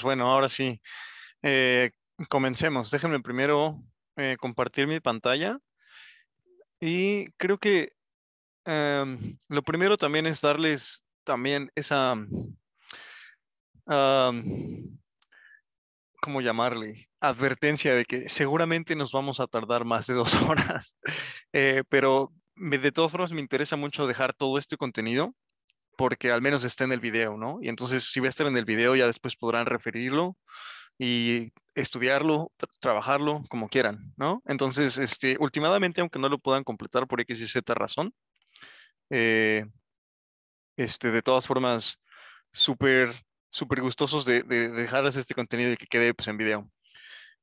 Pues, bueno, ahora sí, eh, comencemos. Déjenme primero eh, compartir mi pantalla. Y creo que em, lo primero también es darles también esa, ¿cómo llamarle? Advertencia de que seguramente nos vamos a tardar más de dos horas, eh, pero de todas formas me interesa mucho dejar todo este contenido porque al menos esté en el video, ¿no? Y entonces si va a estar en el video ya después podrán referirlo y estudiarlo, trabajarlo como quieran, ¿no? Entonces, este, últimamente, aunque no lo puedan completar por X y Z razón, eh, este, de todas formas, súper, súper gustosos de, dejarles este contenido y que quede pues, en video.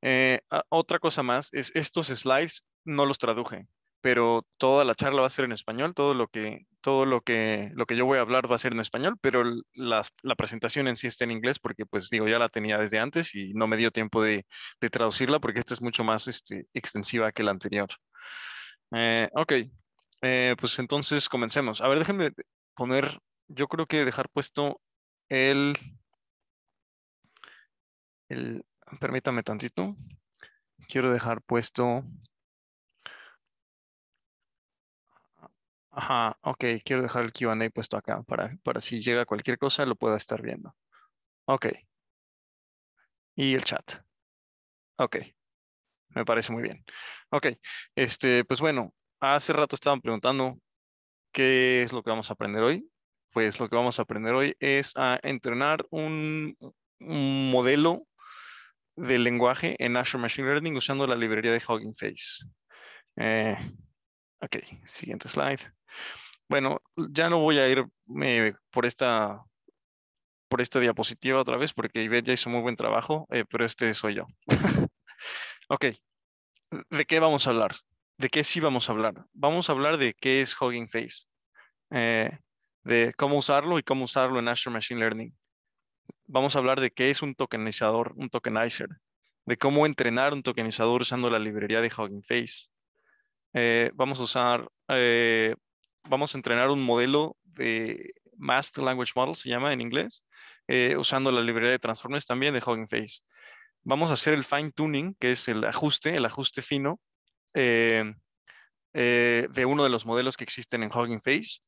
Eh, otra cosa más es estos slides no los traduje pero toda la charla va a ser en español, todo lo que, todo lo que, lo que yo voy a hablar va a ser en español, pero la, presentación en sí está en inglés porque, pues digo, ya la tenía desde antes y no me dio tiempo de, traducirla porque esta es mucho más este, extensiva que la anterior. Eh, ok, eh, pues entonces comencemos. A ver, déjenme poner, yo creo que dejar puesto el, el permítame tantito, quiero dejar puesto Ajá, ok, quiero dejar el Q&A puesto acá para, para si llega cualquier cosa lo pueda estar viendo. Ok. Y el chat. Ok. Me parece muy bien. Ok, este, pues bueno, hace rato estaban preguntando qué es lo que vamos a aprender hoy. Pues lo que vamos a aprender hoy es a entrenar un, modelo de lenguaje en Azure Machine Learning usando la librería de Hugging Face. Eh, Ok, siguiente slide. Bueno, ya no voy a ir eh, por esta por esta diapositiva otra vez porque Ivette ya hizo muy buen trabajo, eh, pero este soy yo. ok, ¿de qué vamos a hablar? ¿De qué sí vamos a hablar? Vamos a hablar de qué es Hugging Face, eh, de cómo usarlo y cómo usarlo en Azure Machine Learning. Vamos a hablar de qué es un tokenizador, un tokenizer, de cómo entrenar un tokenizador usando la librería de Hugging Face, eh, vamos a usar, eh, vamos a entrenar un modelo de Master Language Model, se llama en inglés, eh, usando la librería de transformes también de Hugging Face. Vamos a hacer el fine tuning, que es el ajuste, el ajuste fino de uno de los modelos que existen en Hugging Face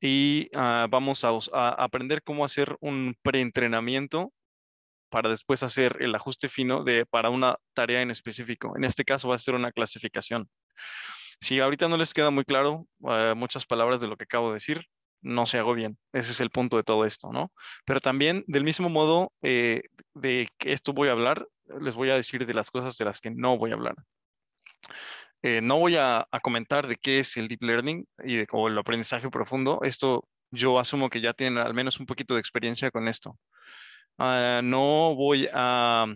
y ah, vamos a, aprender cómo hacer un preentrenamiento para después hacer el ajuste fino de, para una tarea en específico. En este caso va a ser una clasificación. Si ahorita no les queda muy claro eh, muchas palabras de lo que acabo de decir, no se hago bien. Ese es el punto de todo esto, ¿no? Pero también, del mismo modo eh, de que esto voy a hablar, les voy a decir de las cosas de las que no voy a hablar. Eh, no voy a, comentar de qué es el deep learning y de, o el aprendizaje profundo. Esto yo asumo que ya tienen al menos un poquito de experiencia con esto. Ah, no voy a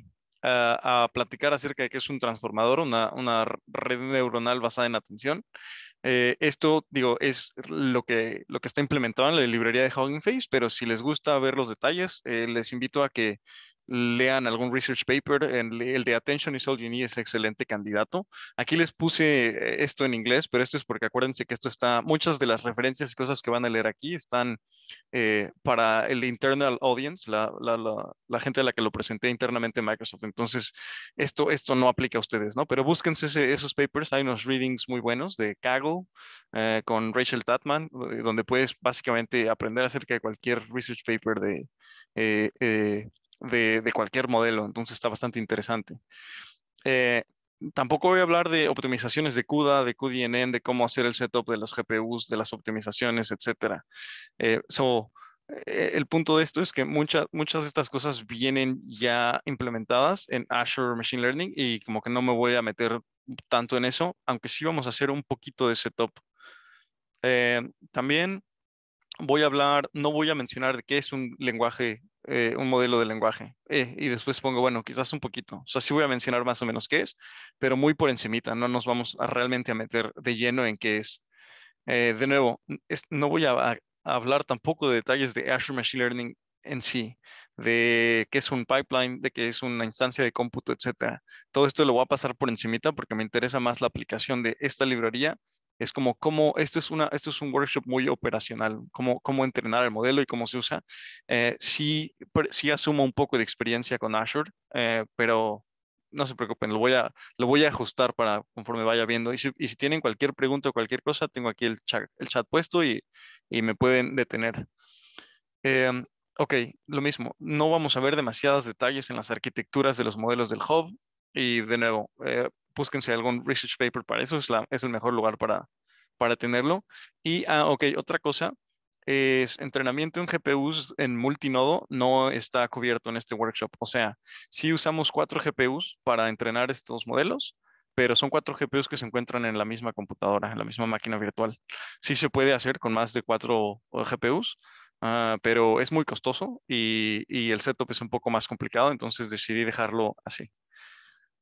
eh, a, platicar acerca de qué es un transformador, una, red neuronal basada en atención. Eh, esto, digo, es lo que, lo que está implementado en la librería de Hugging Face, pero si les gusta ver los detalles, eh, les invito a que lean algún research paper. El, de Attention is All You Need es excelente candidato. Aquí les puse eh, esto en inglés, pero esto es porque acuérdense que esto está, muchas de las referencias y cosas que van a leer aquí están eh, para el internal audience, la, gente a la que lo presenté internamente en Microsoft. Entonces, esto, esto no aplica a ustedes, ¿no? Pero búsquense esos papers. Hay unos readings muy buenos de Kaggle eh, con Rachel Tatman, donde puedes básicamente aprender acerca de cualquier research paper de de, cualquier modelo, entonces está bastante interesante. Eh, tampoco voy a hablar de optimizaciones de CUDA, de QDNN, de cómo hacer el setup de los GPUs, de las optimizaciones, etc. Eh, eh, el punto de esto es que muchas de estas cosas vienen ya implementadas en Azure Machine Learning y como que no me voy a meter tanto en eso, aunque sí vamos a hacer un poquito de setup. también voy a hablar, no voy a mencionar de qué es un lenguaje eh, un modelo de lenguaje. Eh, y después pongo, bueno, quizás un poquito. O sea, sí voy a mencionar más o menos qué es, pero muy por encimita. No nos vamos a realmente a meter de lleno en qué es. Eh, de nuevo, no voy a, hablar tampoco de detalles de Azure Machine Learning en sí, de qué es un pipeline, de qué es una instancia de cómputo, etcétera. Todo esto lo voy a pasar por encimita porque me interesa más la aplicación de esta librería es como esto es una esto es un workshop muy operacional cómo cómo entrenar el modelo y cómo se usa eh, sí sí asumo un poco de experiencia con Azure eh, pero no se preocupen lo voy a lo voy a ajustar para conforme vaya viendo y si, tienen cualquier pregunta o cualquier cosa tengo aquí el chat el chat puesto y, y me pueden detener em, Ok, lo mismo, no vamos a ver demasiados detalles en las arquitecturas de los modelos del hub, y de nuevo, eh, búsquense algún research paper para eso, es, la, es el mejor lugar para, para tenerlo. Y, ah, ok, otra cosa, es entrenamiento en GPUs en multinodo no está cubierto en este workshop. O sea, Si usamos cuatro GPUs para entrenar estos modelos, pero son cuatro GPUs que se encuentran en la misma computadora, en la misma máquina virtual. Sí se puede hacer con más de cuatro GPUs, ah, pero es muy costoso y, y, el setup es un poco más complicado, entonces decidí dejarlo así.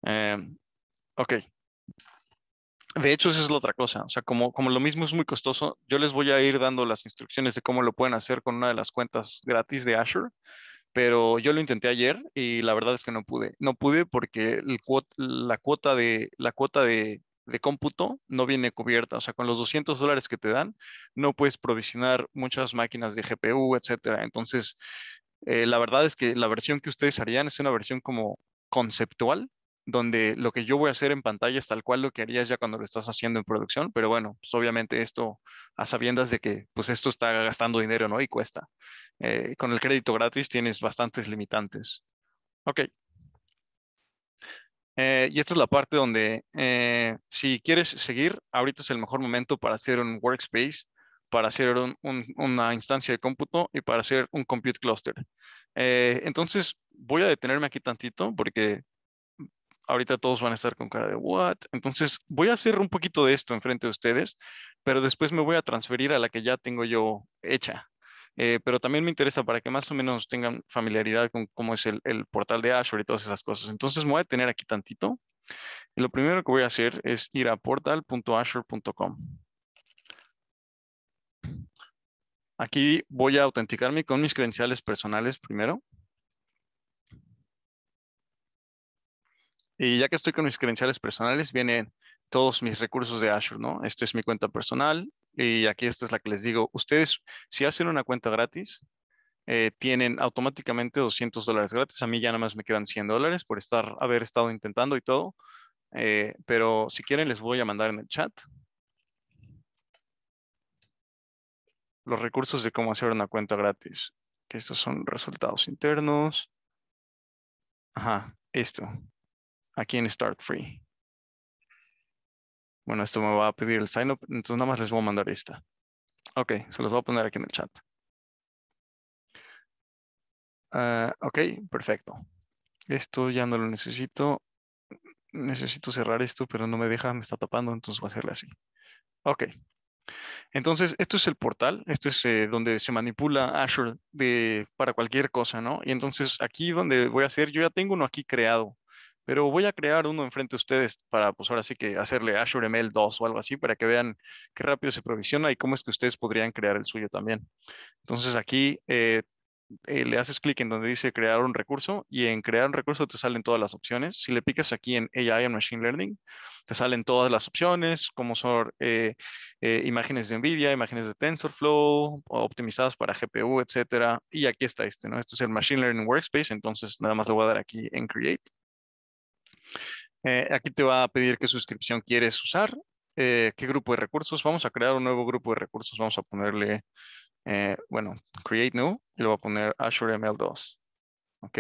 Eh... Ok. De hecho, esa es la otra cosa. O sea, como, como lo mismo es muy costoso, yo les voy a ir dando las instrucciones de cómo lo pueden hacer con una de las cuentas gratis de Azure. Pero yo lo intenté ayer y la verdad es que no pude. No pude porque la cuota de, la cuota de, de cómputo no viene cubierta. O sea, con los 200 dólares que te dan, no puedes provisionar muchas máquinas de GPU, etc. Entonces, eh, la verdad es que la versión que ustedes harían es una versión como conceptual donde lo que yo voy a hacer en pantalla es tal cual lo que harías ya cuando lo estás haciendo en producción, pero bueno, pues obviamente esto a sabiendas de que pues esto está gastando dinero, ¿no? Y cuesta. Eh, con el crédito gratis tienes bastantes limitantes. Ok. Eh, y esta es la parte donde eh, si quieres seguir, ahorita es el mejor momento para hacer un workspace, para hacer una instancia de cómputo y para hacer un compute cluster. entonces voy a detenerme aquí tantito porque ahorita todos van a estar con cara de what. Entonces voy a hacer un poquito de esto enfrente de ustedes, pero después me voy a transferir a la que ya tengo yo hecha. Eh, pero también me interesa para que más o menos tengan familiaridad con cómo es el, el portal de Azure y todas esas cosas. Entonces me voy a detener aquí tantito. Y lo primero que voy a hacer es ir a portal.azure.com. Aquí voy a autenticarme con mis credenciales personales primero. Y ya que estoy con mis credenciales personales, vienen todos mis recursos de Azure, ¿no? Esta es mi cuenta personal y aquí esta es la que les digo. Ustedes, si hacen una cuenta gratis, eh, tienen automáticamente 200 dólares gratis. A mí ya nada más me quedan 100 dólares por estar, haber estado intentando y todo. Eh, pero si quieren, les voy a mandar en el chat los recursos de cómo hacer una cuenta gratis. Que estos son resultados internos. Ajá, esto aquí en Start Free. Bueno, esto me va a pedir el sign up, entonces nada más les voy a mandar esta. Ok, se los voy a poner aquí en el chat. Ah, ok, perfecto. Esto ya no lo necesito. Necesito cerrar esto, pero no me deja, me está tapando, entonces voy a hacerle así. Ok. Entonces, esto es el portal, esto es eh, donde se manipula Azure para cualquier cosa, ¿no? Y entonces aquí donde voy a hacer, yo ya tengo uno aquí creado pero voy a crear uno enfrente de ustedes para, pues ahora sí que hacerle Azure ML 2 o algo así, para que vean qué rápido se provisiona y cómo es que ustedes podrían crear el suyo también. Entonces aquí eh, eh, le haces clic en donde dice crear un recurso y en crear un recurso te salen todas las opciones. Si le picas aquí en AI and Machine Learning, te salen todas las opciones, como son eh, imágenes de NVIDIA, imágenes de TensorFlow, optimizadas para GPU, etc. Y aquí está este, ¿no? Este es el Machine Learning Workspace, entonces nada más le voy a dar aquí en Create. Eh, aquí te va a pedir qué suscripción quieres usar, eh, qué grupo de recursos. Vamos a crear un nuevo grupo de recursos. Vamos a ponerle, eh, bueno, create new y lo voy a poner Azure ML2. Ok.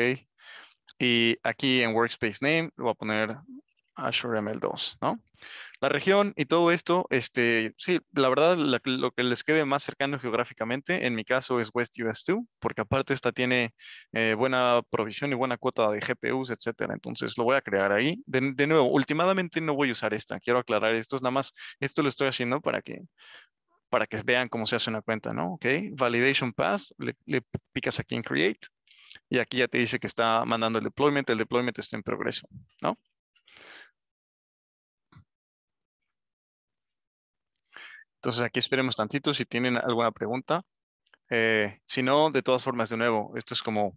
Y aquí en workspace name lo voy a poner Azure ML2, ¿no? La región y todo esto, este, sí, la verdad, lo que les quede más cercano geográficamente, en mi caso es West US2, porque aparte esta tiene eh, buena provisión y buena cuota de GPUs, etcétera. Entonces lo voy a crear ahí. De, nuevo, últimamente no voy a usar esta, quiero aclarar esto, es nada más, esto lo estoy haciendo para que para que vean cómo se hace una cuenta, ¿no? Ok, Validation Pass, le picas aquí en Create, y aquí ya te dice que está mandando el deployment, el deployment está en progreso, ¿no? Entonces aquí esperemos tantito si tienen alguna pregunta. Eh, si no, de todas formas, de nuevo, esto es como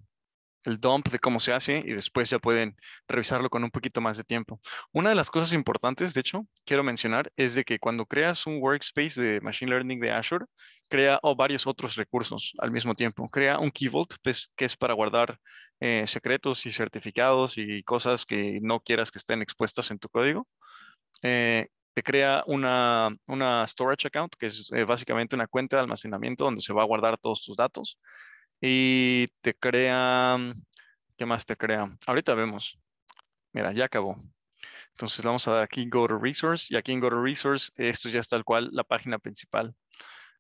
el dump de cómo se hace y después ya pueden revisarlo con un poquito más de tiempo. Una de las cosas importantes, de hecho, quiero mencionar es de que cuando creas un workspace de Machine Learning de Azure, crea o varios otros recursos al mismo tiempo. Crea un Key Vault, pues, que es para guardar eh, secretos y certificados y cosas que no quieras que estén expuestas en tu código. Eh, te crea una, una storage account, que es eh, básicamente una cuenta de almacenamiento donde se va a guardar todos tus datos. Y te crea, mm, ¿qué más te crea? Ahorita vemos. Mira, ya acabó. Entonces vamos a dar aquí Go to Resource y aquí en Go to Resource esto ya es tal cual la página principal.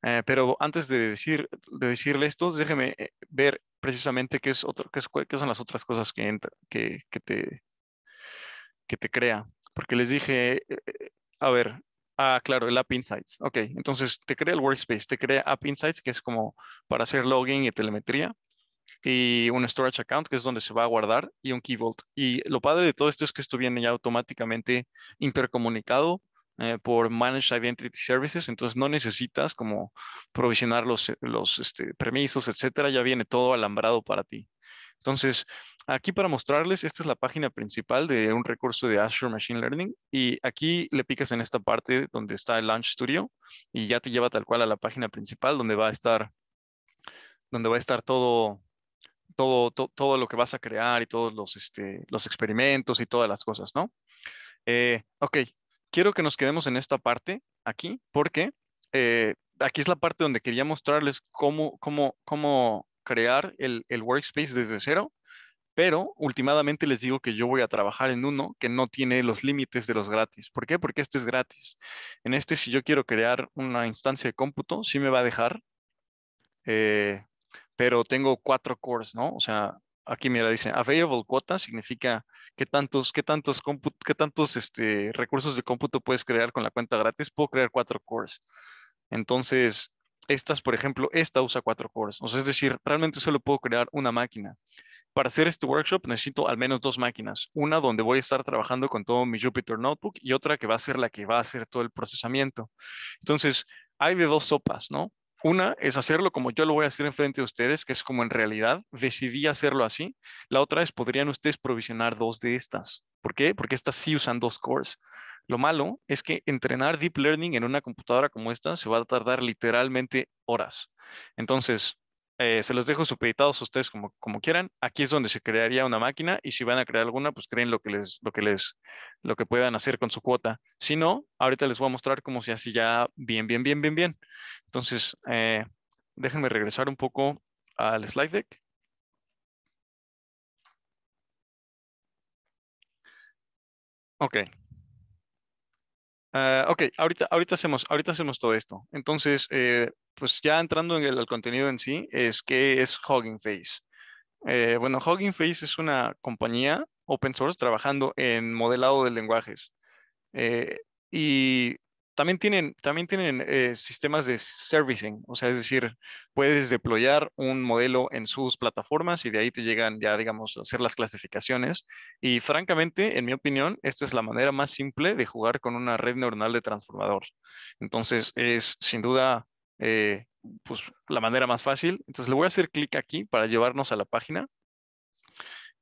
Eh, pero antes de, decir, de decirle esto, déjeme eh, ver precisamente qué, es otro, qué, es, son las otras cosas que, que, que, te, que te crea. Porque les dije, a ver, ah, claro, el App Insights. Ok, entonces te crea el Workspace, te crea App Insights, que es como para hacer login y telemetría, y un Storage Account, que es donde se va a guardar, y un Key Vault. Y lo padre de todo esto es que esto viene ya automáticamente intercomunicado eh, por Managed Identity Services, entonces no necesitas como provisionar los, los este, permisos, etcétera, ya viene todo alambrado para ti. Entonces, Aquí para mostrarles, esta es la página principal de un recurso de Azure Machine Learning y aquí le picas en esta parte donde está el Launch Studio y ya te lleva tal cual a la página principal donde va a estar, donde va a estar todo, todo, todo lo que vas a crear y todos los, este, los experimentos y todas las cosas, ¿no? Eh, ok, quiero que nos quedemos en esta parte aquí porque eh, aquí es la parte donde quería mostrarles cómo, cómo, crear el workspace desde cero pero últimamente les digo que yo voy a trabajar en uno que no tiene los límites de los gratis. ¿Por qué? Porque este es gratis. En este, si yo quiero crear una instancia de cómputo, sí me va a dejar, eh, pero tengo cuatro cores, ¿no? O sea, aquí mira, dice available quota significa qué tantos, qué tantos, qué tantos este, recursos de cómputo puedes crear con la cuenta gratis. Puedo crear cuatro cores. Entonces, estas, por ejemplo, esta usa cuatro cores. O sea, es decir, realmente solo puedo crear una máquina. Para hacer este workshop necesito al menos dos máquinas, una donde voy a estar trabajando con todo mi Jupyter Notebook y otra que va a ser la que va a hacer todo el procesamiento. Entonces, hay de dos sopas, ¿no? Una es hacerlo como yo lo voy a hacer enfrente de ustedes, que es como en realidad decidí hacerlo así. La otra es, podrían ustedes provisionar dos de estas. ¿Por qué? Porque estas sí usan dos cores. Lo malo es que entrenar Deep Learning en una computadora como esta se va a tardar literalmente horas. Entonces, eh, se los dejo supeditados a ustedes como, quieran. Aquí es donde se crearía una máquina y si van a crear alguna, pues creen lo que les, lo que les, lo que puedan hacer con su cuota. Si no, ahorita les voy a mostrar cómo se hace ya bien, bien, bien, bien, bien. Entonces, eh, déjenme regresar un poco al slide deck. Ok, Ah, ok, ahorita, ahorita, hacemos, ahorita hacemos todo esto. Entonces, eh, pues ya entrando en el, contenido en sí, es que es Hugging Face. Eh, bueno, Hugging Face es una compañía open source trabajando en modelado de lenguajes. Eh, y también tienen, también tienen eh, sistemas de servicing, o sea, es decir, puedes deployar un modelo en sus plataformas y de ahí te llegan ya, digamos, hacer las clasificaciones. Y francamente, en mi opinión, esto es la manera más simple de jugar con una red neuronal de transformador. Entonces, es sin duda eh, pues, la manera más fácil. Entonces, le voy a hacer clic aquí para llevarnos a la página.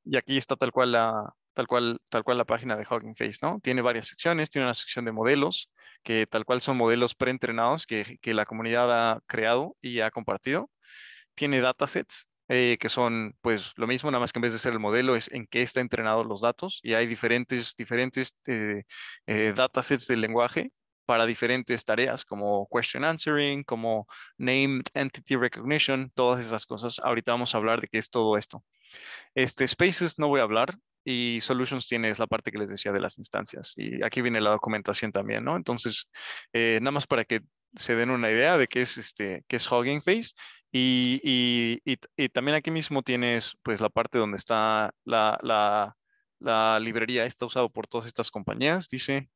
Y aquí está tal cual la, tal cual, tal cual la página de Hugging Face, ¿no? Tiene varias secciones, tiene una sección de modelos, que tal cual son modelos preentrenados que, que la comunidad ha creado y ha compartido. Tiene datasets, eh, que son pues lo mismo, nada más que en vez de ser el modelo es en qué está entrenado los datos y hay diferentes, diferentes eh, eh, datasets del lenguaje para diferentes tareas como question answering, como named entity recognition, todas esas cosas. Ahorita vamos a hablar de qué es todo esto. Este, spaces no voy a hablar, y Solutions tiene es la parte que les decía de las instancias. Y aquí viene la documentación también, ¿no? Entonces, eh, nada más para que se den una idea de qué es, este, qué es Hugging Face. Y, y, y, y también aquí mismo tienes pues la parte donde está la, la, la librería, está usado por todas estas compañías, dice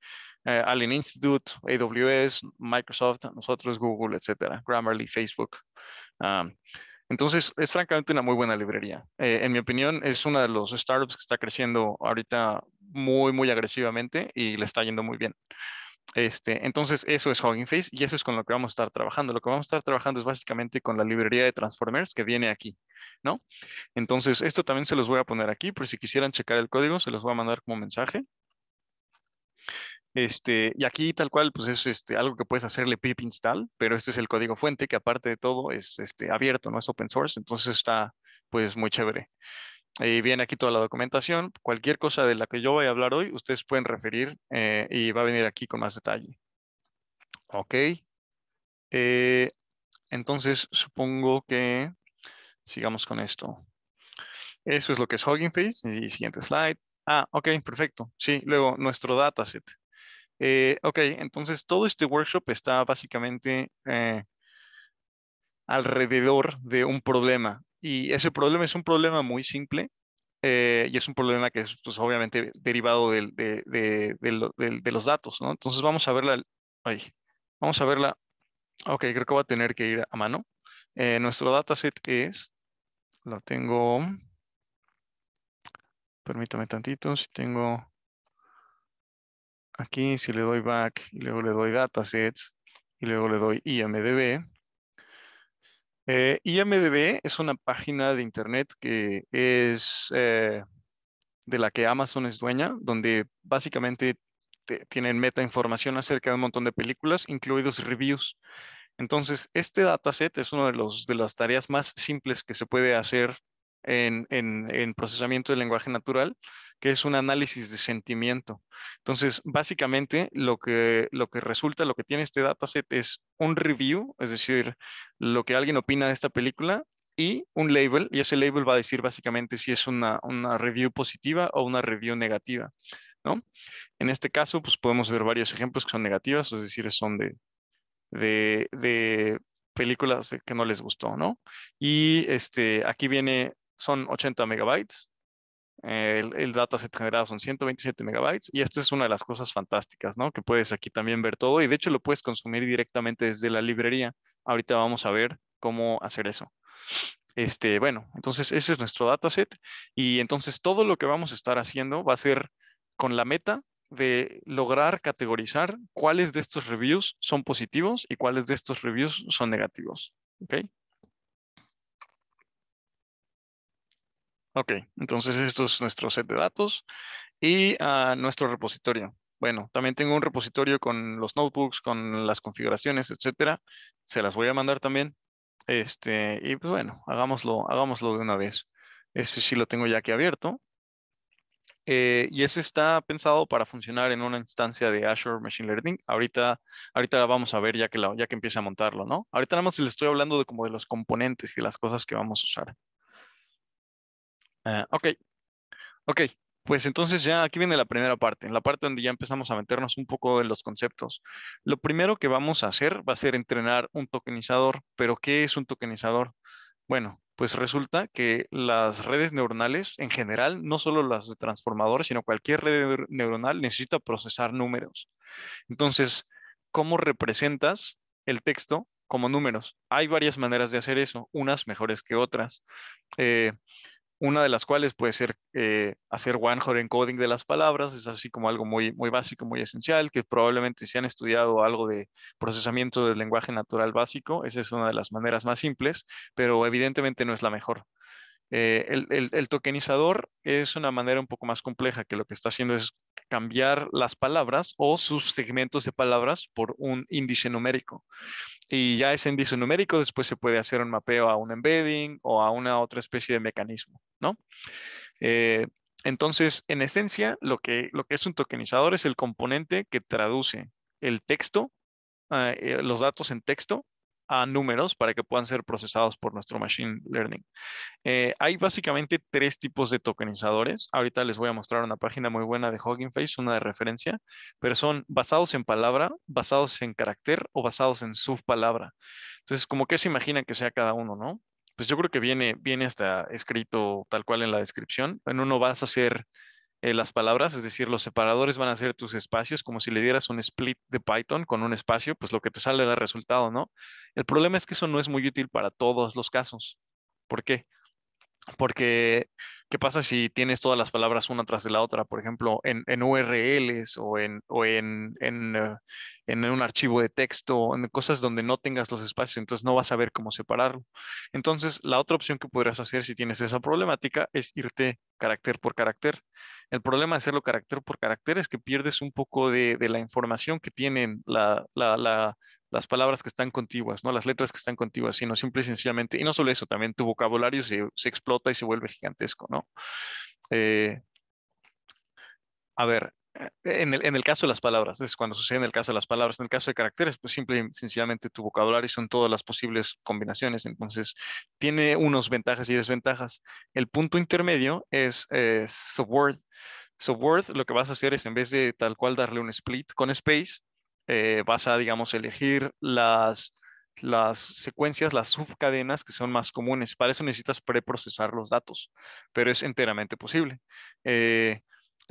eh, Allen Institute, AWS, Microsoft, nosotros, Google, etcétera, Grammarly, Facebook. Ah, entonces, es francamente una muy buena librería. Eh, en mi opinión, es una de los startups que está creciendo ahorita muy, muy agresivamente y le está yendo muy bien. Este, entonces, eso es Hugging Face y eso es con lo que vamos a estar trabajando. Lo que vamos a estar trabajando es básicamente con la librería de Transformers que viene aquí, ¿no? Entonces, esto también se los voy a poner aquí, pero si quisieran checar el código, se los voy a mandar como mensaje. Este, y aquí tal cual, pues es este, algo que puedes hacerle pip install, pero este es el código fuente que aparte de todo es este, abierto, no es open source, entonces está pues muy chévere. Y eh, viene aquí toda la documentación. Cualquier cosa de la que yo voy a hablar hoy, ustedes pueden referir eh, y va a venir aquí con más detalle. Ok. Eh, entonces, supongo que sigamos con esto. Eso es lo que es Hugging Face. Y siguiente slide. Ah, ok, perfecto. Sí, luego nuestro dataset. Eh, ok, entonces todo este workshop está básicamente eh, alrededor de un problema. Y ese problema es un problema muy simple eh, y es un problema que es pues, obviamente derivado de, los datos. ¿no? Entonces vamos a verla. Ay, vamos a verla. Ok, creo que va a tener que ir a mano. nuestro dataset es, lo tengo, permítame tantito, si tengo aquí si le doy back y luego le doy datasets y luego le doy IMDB. Eh, IMDB es una página de internet que es eh, de la que Amazon es dueña, donde básicamente tienen meta información acerca de un montón de películas, incluidos reviews. Entonces, este dataset es una de, de las tareas más simples que se puede hacer en, en, en procesamiento de lenguaje natural, que es un análisis de sentimiento. Entonces, básicamente lo que, lo que resulta, lo que tiene este dataset es un review, es decir, lo que alguien opina de esta película y un label, y ese label va a decir básicamente si es una, review positiva o una review negativa. ¿no? En este caso, pues podemos ver varios ejemplos que son negativas, es decir, son de, de películas que no les gustó, ¿no? Y este, aquí viene, son 80 megabytes, el, dataset generado son 127 megabytes y esta es una de las cosas fantásticas, ¿no? Que puedes aquí también ver todo y de hecho lo puedes consumir directamente desde la librería. Ahorita vamos a ver cómo hacer eso. Este, bueno, entonces ese es nuestro dataset y entonces todo lo que vamos a estar haciendo va a ser con la meta de lograr categorizar cuáles de estos reviews son positivos y cuáles de estos reviews son negativos. ¿okay? Ok, entonces esto es nuestro set de datos y ah, nuestro repositorio. Bueno, también tengo un repositorio con los notebooks, con las configuraciones, etcétera. Se las voy a mandar también. Este, y pues bueno, hagámoslo, hagámoslo de una vez. Ese sí lo tengo ya aquí abierto. Eh, y ese está pensado para funcionar en una instancia de Azure Machine Learning. Ahorita, ahorita vamos a ver ya que, ya que empiece a montarlo, ¿no? Ahorita nada más les estoy hablando de como de los componentes y de las cosas que vamos a usar. Ah, ok, ok, pues entonces ya aquí viene la primera parte, la parte donde ya empezamos a meternos un poco en los conceptos. Lo primero que vamos a hacer va a ser entrenar un tokenizador, pero ¿qué es un tokenizador? Bueno, pues resulta que las redes neuronales en general, no solo las de transformadores, sino cualquier red neuronal necesita procesar números. Entonces, ¿cómo representas el texto como números? Hay varias maneras de hacer eso, unas mejores que otras. Eh, una de las cuales puede ser eh, hacer one-hot encoding de las palabras, es así como algo muy, muy básico, muy esencial, que probablemente si han estudiado algo de procesamiento del lenguaje natural básico, esa es una de las maneras más simples, pero evidentemente no es la mejor. Eh, el, el, tokenizador es una manera un poco más compleja que lo que está haciendo es cambiar las palabras o sus segmentos de palabras por un índice numérico y ya ese índice numérico después se puede hacer un mapeo a un embedding o a una otra especie de mecanismo, ¿no? Eh, entonces, en esencia, lo que, lo que es un tokenizador es el componente que traduce el texto, ah, eh, los datos en texto a números para que puedan ser procesados por nuestro Machine Learning. Eh, hay básicamente tres tipos de tokenizadores. Ahorita les voy a mostrar una página muy buena de Hugging Face, una de referencia, pero son basados en palabra, basados en carácter o basados en subpalabra. Entonces, como que se imaginan que sea cada uno, ¿no? Pues yo creo que viene, viene hasta escrito tal cual en la descripción. En uno vas a hacer eh, las palabras, es decir, los separadores van a ser tus espacios, como si le dieras un split de Python con un espacio, pues lo que te sale es el resultado, ¿no? El problema es que eso no es muy útil para todos los casos. ¿Por qué? Porque, ¿qué pasa si tienes todas las palabras una tras de la otra? Por ejemplo, en, en URLs o, en, o en, eh, en, un archivo de texto, en cosas donde no tengas los espacios, entonces no vas a ver cómo separarlo. Entonces, la otra opción que podrías hacer si tienes esa problemática es irte carácter por carácter. El problema de hacerlo carácter por carácter es que pierdes un poco de, la información que tienen las palabras que están contiguas, ¿no? las letras que están contiguas, sino simple y sencillamente, y no solo eso, también tu vocabulario se, explota y se vuelve gigantesco. ¿no? Eh, a ver, en el, caso de las palabras, es cuando sucede en el caso de las palabras. En el caso de caracteres, pues simple y sencillamente tu vocabulario son todas las posibles combinaciones. Entonces, tiene unos ventajas y desventajas. El punto intermedio es eh, subword. Subword lo que vas a hacer es, en vez de tal cual darle un split con space, eh, vas a, digamos, elegir las, las secuencias, las subcadenas que son más comunes. Para eso necesitas preprocesar los datos, pero es enteramente posible. Eh,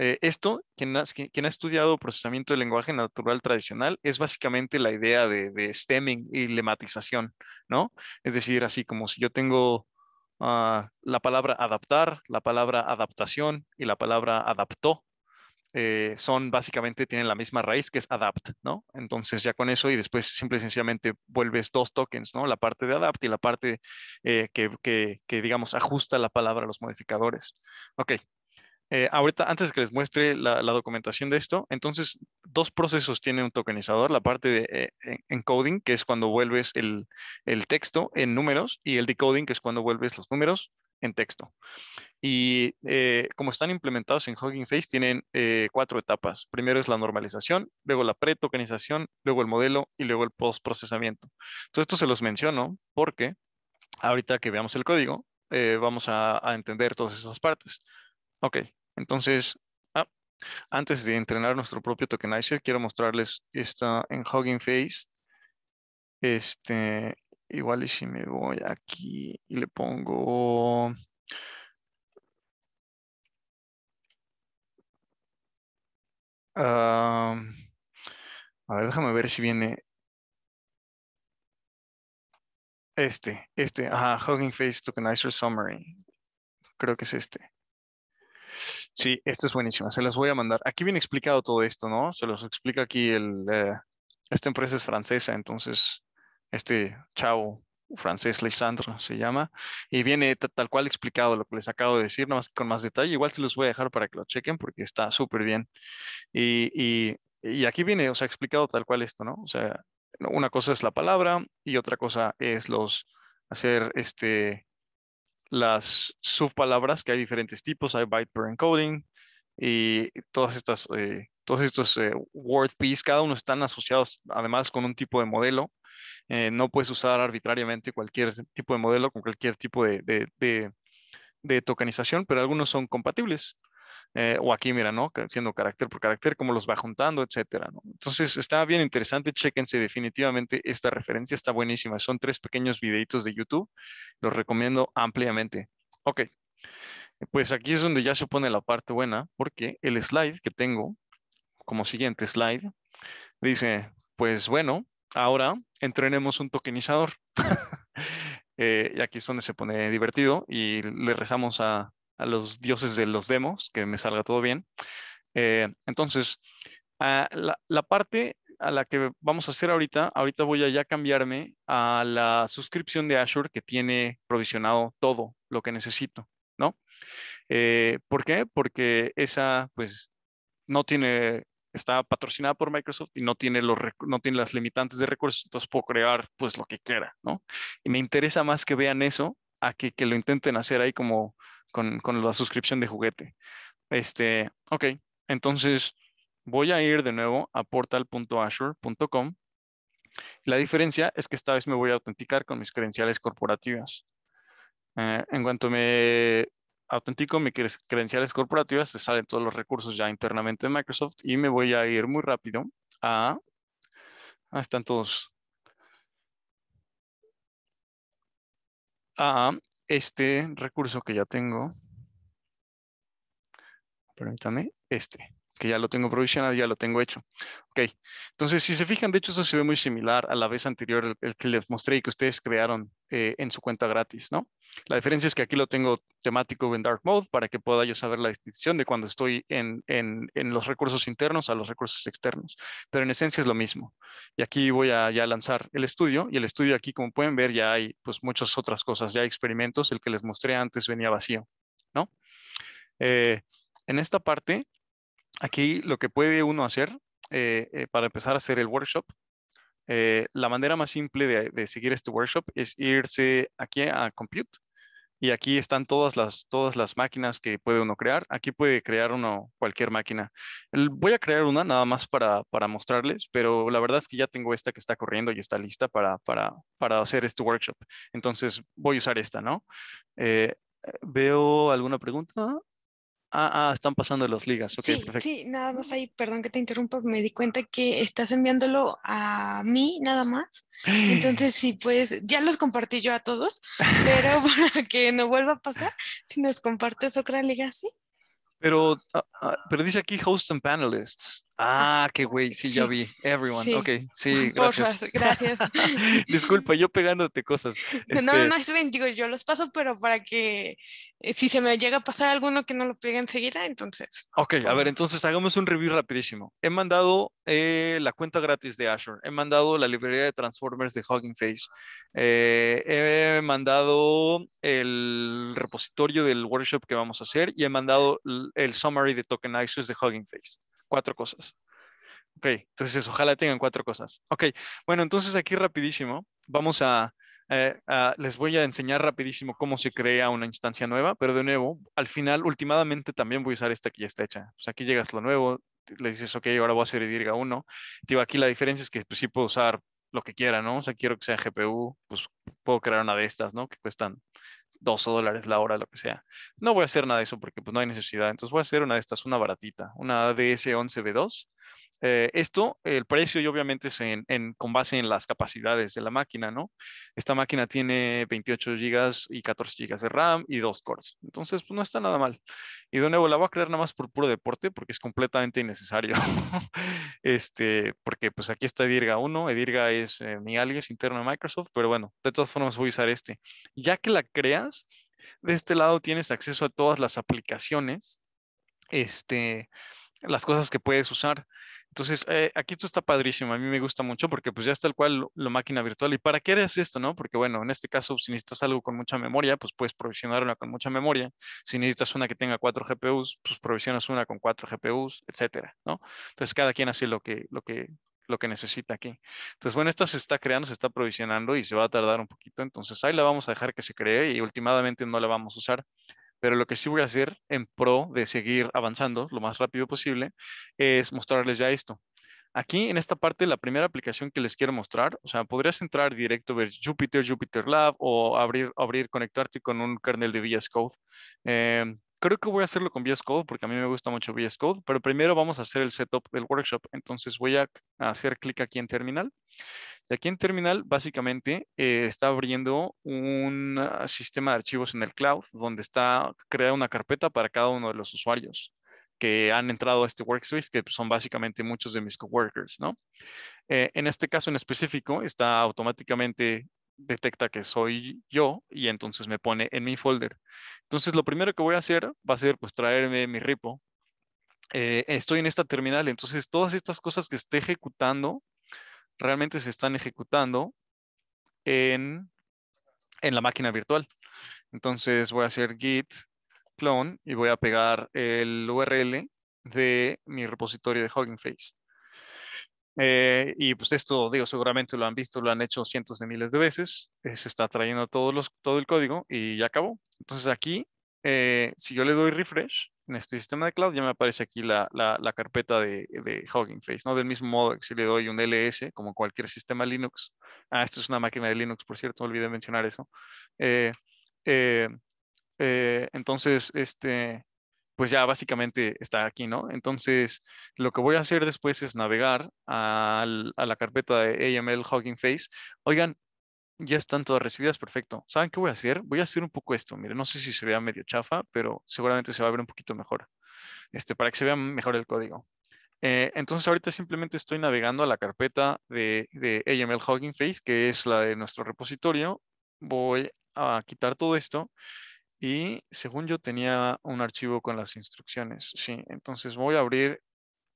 eh, esto, quien ha, estudiado procesamiento del lenguaje natural tradicional, es básicamente la idea de, stemming y lematización, ¿no? Es decir, así como si yo tengo ah, la palabra adaptar, la palabra adaptación y la palabra adaptó, eh, son básicamente, tienen la misma raíz que es adapt, ¿no? Entonces ya con eso y después simple y sencillamente vuelves dos tokens, ¿no? La parte de adapt y la parte eh, que, que, digamos, ajusta la palabra a los modificadores. Ok, eh, ahorita, antes de que les muestre la, documentación de esto, entonces dos procesos tienen un tokenizador, la parte de eh, encoding, que es cuando vuelves el, texto en números, y el decoding, que es cuando vuelves los números en texto. Y eh, como están implementados en Hugging Face, tienen cuatro etapas. Primero es la normalización, luego la pre-tokenización, luego el modelo y luego el post-procesamiento. Entonces, esto se los menciono porque ahorita que veamos el código, vamos a, a entender todas esas partes. Ok, entonces, ah, antes de entrenar nuestro propio tokenizer, quiero mostrarles esta en Hugging Face. Este, igual y si me voy aquí y le pongo... Ah, a ver, déjame ver si viene este, este, ajá, Hugging Face Tokenizer Summary. Creo que es este. Sí, esta es buenísima, se las voy a mandar. Aquí viene explicado todo esto, ¿no? Se los explica aquí el... Eh, esta empresa es francesa, entonces este chavo francés Lisandro se llama, y viene tal cual explicado lo que les acabo de decir, nada más con más detalle. Igual se los voy a dejar para que lo chequen porque está súper bien. Y, y, y, aquí viene, o sea, explicado tal cual esto, ¿no? O sea, una cosa es la palabra y otra cosa es los hacer este las subpalabras, que hay diferentes tipos, hay byte per encoding y todas estas, eh, todos estos eh, word piece, cada uno están asociados además con un tipo de modelo. Eh, no puedes usar arbitrariamente cualquier tipo de modelo con cualquier tipo de, de, de, de tokenización, pero algunos son compatibles. Eh, o aquí, mira, ¿no? Siendo carácter por carácter, cómo los va juntando, etcétera, ¿no? Entonces, está bien interesante, chequense definitivamente esta referencia, está buenísima. Son tres pequeños videitos de YouTube, los recomiendo ampliamente. Ok, pues aquí es donde ya se pone la parte buena, porque el slide que tengo, como siguiente slide, dice, pues bueno, ahora entrenemos un tokenizador. Eh, y aquí es donde se pone divertido y le rezamos a, a los dioses de los demos, que me salga todo bien. Eh, entonces, ah, la, parte a la que vamos a hacer ahorita, ahorita voy a ya cambiarme a la suscripción de Azure que tiene provisionado todo lo que necesito, ¿no? Eh, ¿Por qué? Porque esa, pues, no tiene está patrocinada por Microsoft y no tiene, los, no tiene las limitantes de recursos, entonces puedo crear pues lo que quiera, ¿no? Y me interesa más que vean eso a que, que lo intenten hacer ahí como con, la suscripción de juguete. Este, ok, entonces voy a ir de nuevo a portal.azure.com. La diferencia es que esta vez me voy a autenticar con mis credenciales corporativas. Eh, en cuanto me autentico mis credenciales corporativas, se salen todos los recursos ya internamente de Microsoft y me voy a ir muy rápido a... Ah, están todos. A ah, este recurso que ya tengo, permítame, este que ya lo tengo provisionado, ya lo tengo hecho. Ok, entonces si se fijan, de hecho eso se ve muy similar a la vez anterior, el, que les mostré y que ustedes crearon eh, en su cuenta gratis, ¿no? La diferencia es que aquí lo tengo temático en Dark Mode para que pueda yo saber la distinción de cuando estoy en, en, en los recursos internos a los recursos externos, pero en esencia es lo mismo. Y aquí voy a ya lanzar el estudio y el estudio aquí, como pueden ver, ya hay pues muchas otras cosas, ya hay experimentos, el que les mostré antes venía vacío, ¿no? Eh, en esta parte, aquí lo que puede uno hacer eh, eh, para empezar a hacer el workshop, eh, la manera más simple de, seguir este workshop es irse aquí a Compute y aquí están todas las, todas las máquinas que puede uno crear. Aquí puede crear uno cualquier máquina. voy a crear una nada más para, mostrarles, pero la verdad es que ya tengo esta que está corriendo y está lista para, para hacer este workshop. Entonces voy a usar esta, ¿no? ¿Veo alguna pregunta? Ah, ah, están pasando las ligas. Okay, sí, perfecto. sí, nada más ahí, perdón que te interrumpa, me di cuenta que estás enviándolo a mí nada más. Entonces, sí, pues ya los compartí yo a todos, pero para que no vuelva a pasar, si nos compartes otra liga, sí. Pero, ah, ah, pero dice aquí host and panelists. Ah, qué güey, sí, ya vi. Everyone, ok, sí, gracias. gracias. Disculpa, yo pegándote cosas. Este... No, no, estoy bien, digo, yo los paso, pero para que eh, si se me llega a pasar alguno que no lo pegue enseguida, entonces. Ok, a ver, entonces hagamos un review rapidísimo. He mandado eh, la cuenta gratis de Azure, he mandado la librería de Transformers de Hugging Face, eh, he mandado el repositorio del workshop que vamos a hacer y he mandado el summary de Tokenizers de Hugging Face cuatro cosas. Ok, entonces ojalá tengan cuatro cosas. Ok, bueno, entonces aquí rapidísimo, vamos eh, a, les voy a enseñar rapidísimo cómo se crea una instancia nueva, pero de nuevo, al final, últimamente también voy a usar esta que ya está hecha. Pues aquí llegas lo nuevo, le dices, ok, ahora voy a hacer a 1. Digo, aquí la diferencia es que pues, sí puedo usar lo que quiera, ¿no? O sea, quiero que sea GPU, pues puedo crear una de estas, ¿no? Que cuestan 12 dólares la hora, lo que sea. No voy a hacer nada de eso porque pues no hay necesidad. Entonces voy a hacer una de estas, una baratita, una ds 11 b 2 eh, esto, el precio, y obviamente es con base en las capacidades de la máquina, ¿no? Esta máquina tiene 28 GB y 14 GB de RAM y dos cores. Entonces, pues no está nada mal. Y de nuevo, la voy a crear nada más por puro deporte porque es completamente innecesario. este, porque pues aquí está Edirga 1. Edirga es eh, mi alias interno de Microsoft, pero bueno, de todas formas voy a usar este. Ya que la creas, de este lado tienes acceso a todas las aplicaciones. Este, las cosas que puedes usar. Entonces, eh, aquí esto está padrísimo, a mí me gusta mucho porque pues ya está el cual lo, máquina virtual. ¿Y para qué eres esto, no? Porque bueno, en este caso, si necesitas algo con mucha memoria, pues puedes provisionar una con mucha memoria. Si necesitas una que tenga cuatro GPUs, pues provisionas una con cuatro GPUs, etcétera, ¿no? Entonces, cada quien hace lo que, lo que, lo que necesita aquí. Entonces, bueno, esto se está creando, se está provisionando y se va a tardar un poquito. Entonces, ahí la vamos a dejar que se cree y últimamente no la vamos a usar pero lo que sí voy a hacer en pro de seguir avanzando lo más rápido posible es mostrarles ya esto. Aquí en esta parte, la primera aplicación que les quiero mostrar, o sea, podrías entrar directo ver Jupyter, Jupyter Lab o abrir, abrir, conectarte con un kernel de VS Code. Em, creo que voy a hacerlo con VS Code porque a mí me gusta mucho VS Code, pero primero vamos a hacer el setup del workshop. Entonces voy a hacer clic aquí en terminal y aquí en Terminal, básicamente, eh, está abriendo un ah, sistema de archivos en el cloud donde está creada una carpeta para cada uno de los usuarios que han entrado a este workspace, que son básicamente muchos de mis coworkers, ¿no? Eh, en este caso en específico, está automáticamente detecta que soy yo y entonces me pone en mi folder. Entonces lo primero que voy a hacer va a ser pues traerme mi repo. Eh, estoy en esta terminal, entonces todas estas cosas que esté ejecutando realmente se están ejecutando en, la máquina virtual. Entonces voy a hacer git clone y voy a pegar el URL de mi repositorio de Hugging Face. Eh, y pues esto, digo, seguramente lo han visto, lo han hecho cientos de miles de veces. Eh, se está trayendo todos los, todo el código y ya acabó. Entonces aquí, eh, si yo le doy refresh, en este sistema de cloud, ya me aparece aquí la, carpeta de, de, Hugging Face, ¿no? Del mismo modo que si le doy un LS, como cualquier sistema Linux, ah, esto es una máquina de Linux, por cierto, olvidé mencionar eso. Eh, eh, eh, entonces, este, pues ya básicamente está aquí, ¿no? Entonces, lo que voy a hacer después es navegar a la carpeta de AML Hugging Face. Oigan, ya están todas recibidas, perfecto. ¿Saben qué voy a hacer? Voy a hacer un poco esto. Mire, no sé si se vea medio chafa, pero seguramente se va a ver un poquito mejor, este, para que se vea mejor el código. Eh, entonces ahorita simplemente estoy navegando a la carpeta de, de AML Hugging Face, que es la de nuestro repositorio. Voy a quitar todo esto y según yo tenía un archivo con las instrucciones. Sí, entonces voy a abrir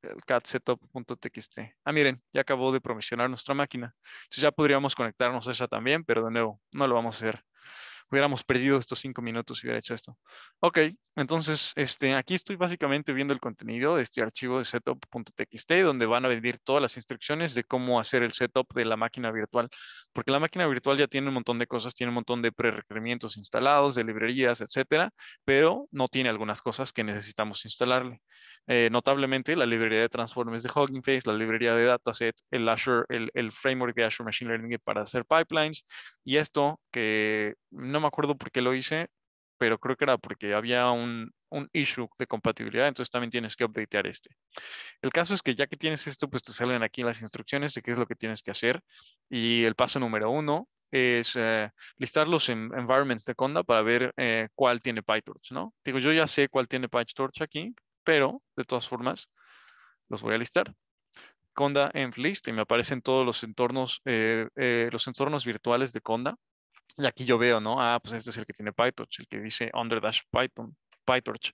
el cat setup.txt. Ah, miren, ya acabó de provisionar nuestra máquina. Entonces ya podríamos conectarnos a ella también, pero de nuevo, no lo vamos a hacer. Hubiéramos perdido estos cinco minutos si hubiera hecho esto. Ok, entonces este, aquí estoy básicamente viendo el contenido de este archivo de setup.txt, donde van a venir todas las instrucciones de cómo hacer el setup de la máquina virtual, porque la máquina virtual ya tiene un montón de cosas, tiene un montón de prerequerimientos instalados, de librerías, etcétera, pero no tiene algunas cosas que necesitamos instalarle. Eh, notablemente la librería de transformes de Hugging Face, la librería de dataset, el el, el framework de Azure Machine Learning para hacer pipelines. Y esto que no me acuerdo por qué lo hice, pero creo que era porque había un, issue de compatibilidad, entonces también tienes que updatear este. El caso es que ya que tienes esto, pues te salen aquí las instrucciones de qué es lo que tienes que hacer. Y el paso número uno es eh, listarlos listar los en, environments de Conda para ver eh, cuál tiene PyTorch, ¿no? Digo, yo ya sé cuál tiene PyTorch aquí, pero de todas formas los voy a listar. Conda en List y me aparecen todos los entornos, eh, eh, los entornos virtuales de Conda. Y aquí yo veo, ¿no? Ah, pues este es el que tiene PyTorch, el que dice under dash Python, PyTorch.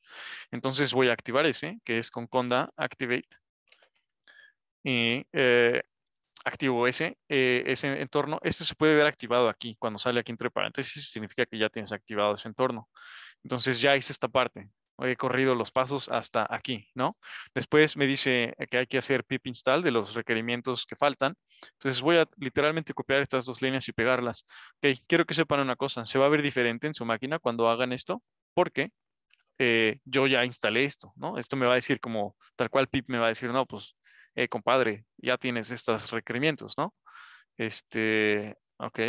Entonces voy a activar ese, que es con Conda Activate. Y eh, activo ese, ese entorno, este se puede ver activado aquí, cuando sale aquí entre paréntesis, significa que ya tienes activado ese entorno. Entonces ya hice esta parte, he corrido los pasos hasta aquí, ¿no? Después me dice que hay que hacer pip install de los requerimientos que faltan. Entonces voy a literalmente copiar estas dos líneas y pegarlas. Ok, quiero que sepan una cosa, se va a ver diferente en su máquina cuando hagan esto, porque eh, yo ya instalé esto, ¿no? Esto me va a decir como, tal cual pip me va a decir, no, pues, eh, compadre, ya tienes estos requerimientos, ¿no? Este, ok.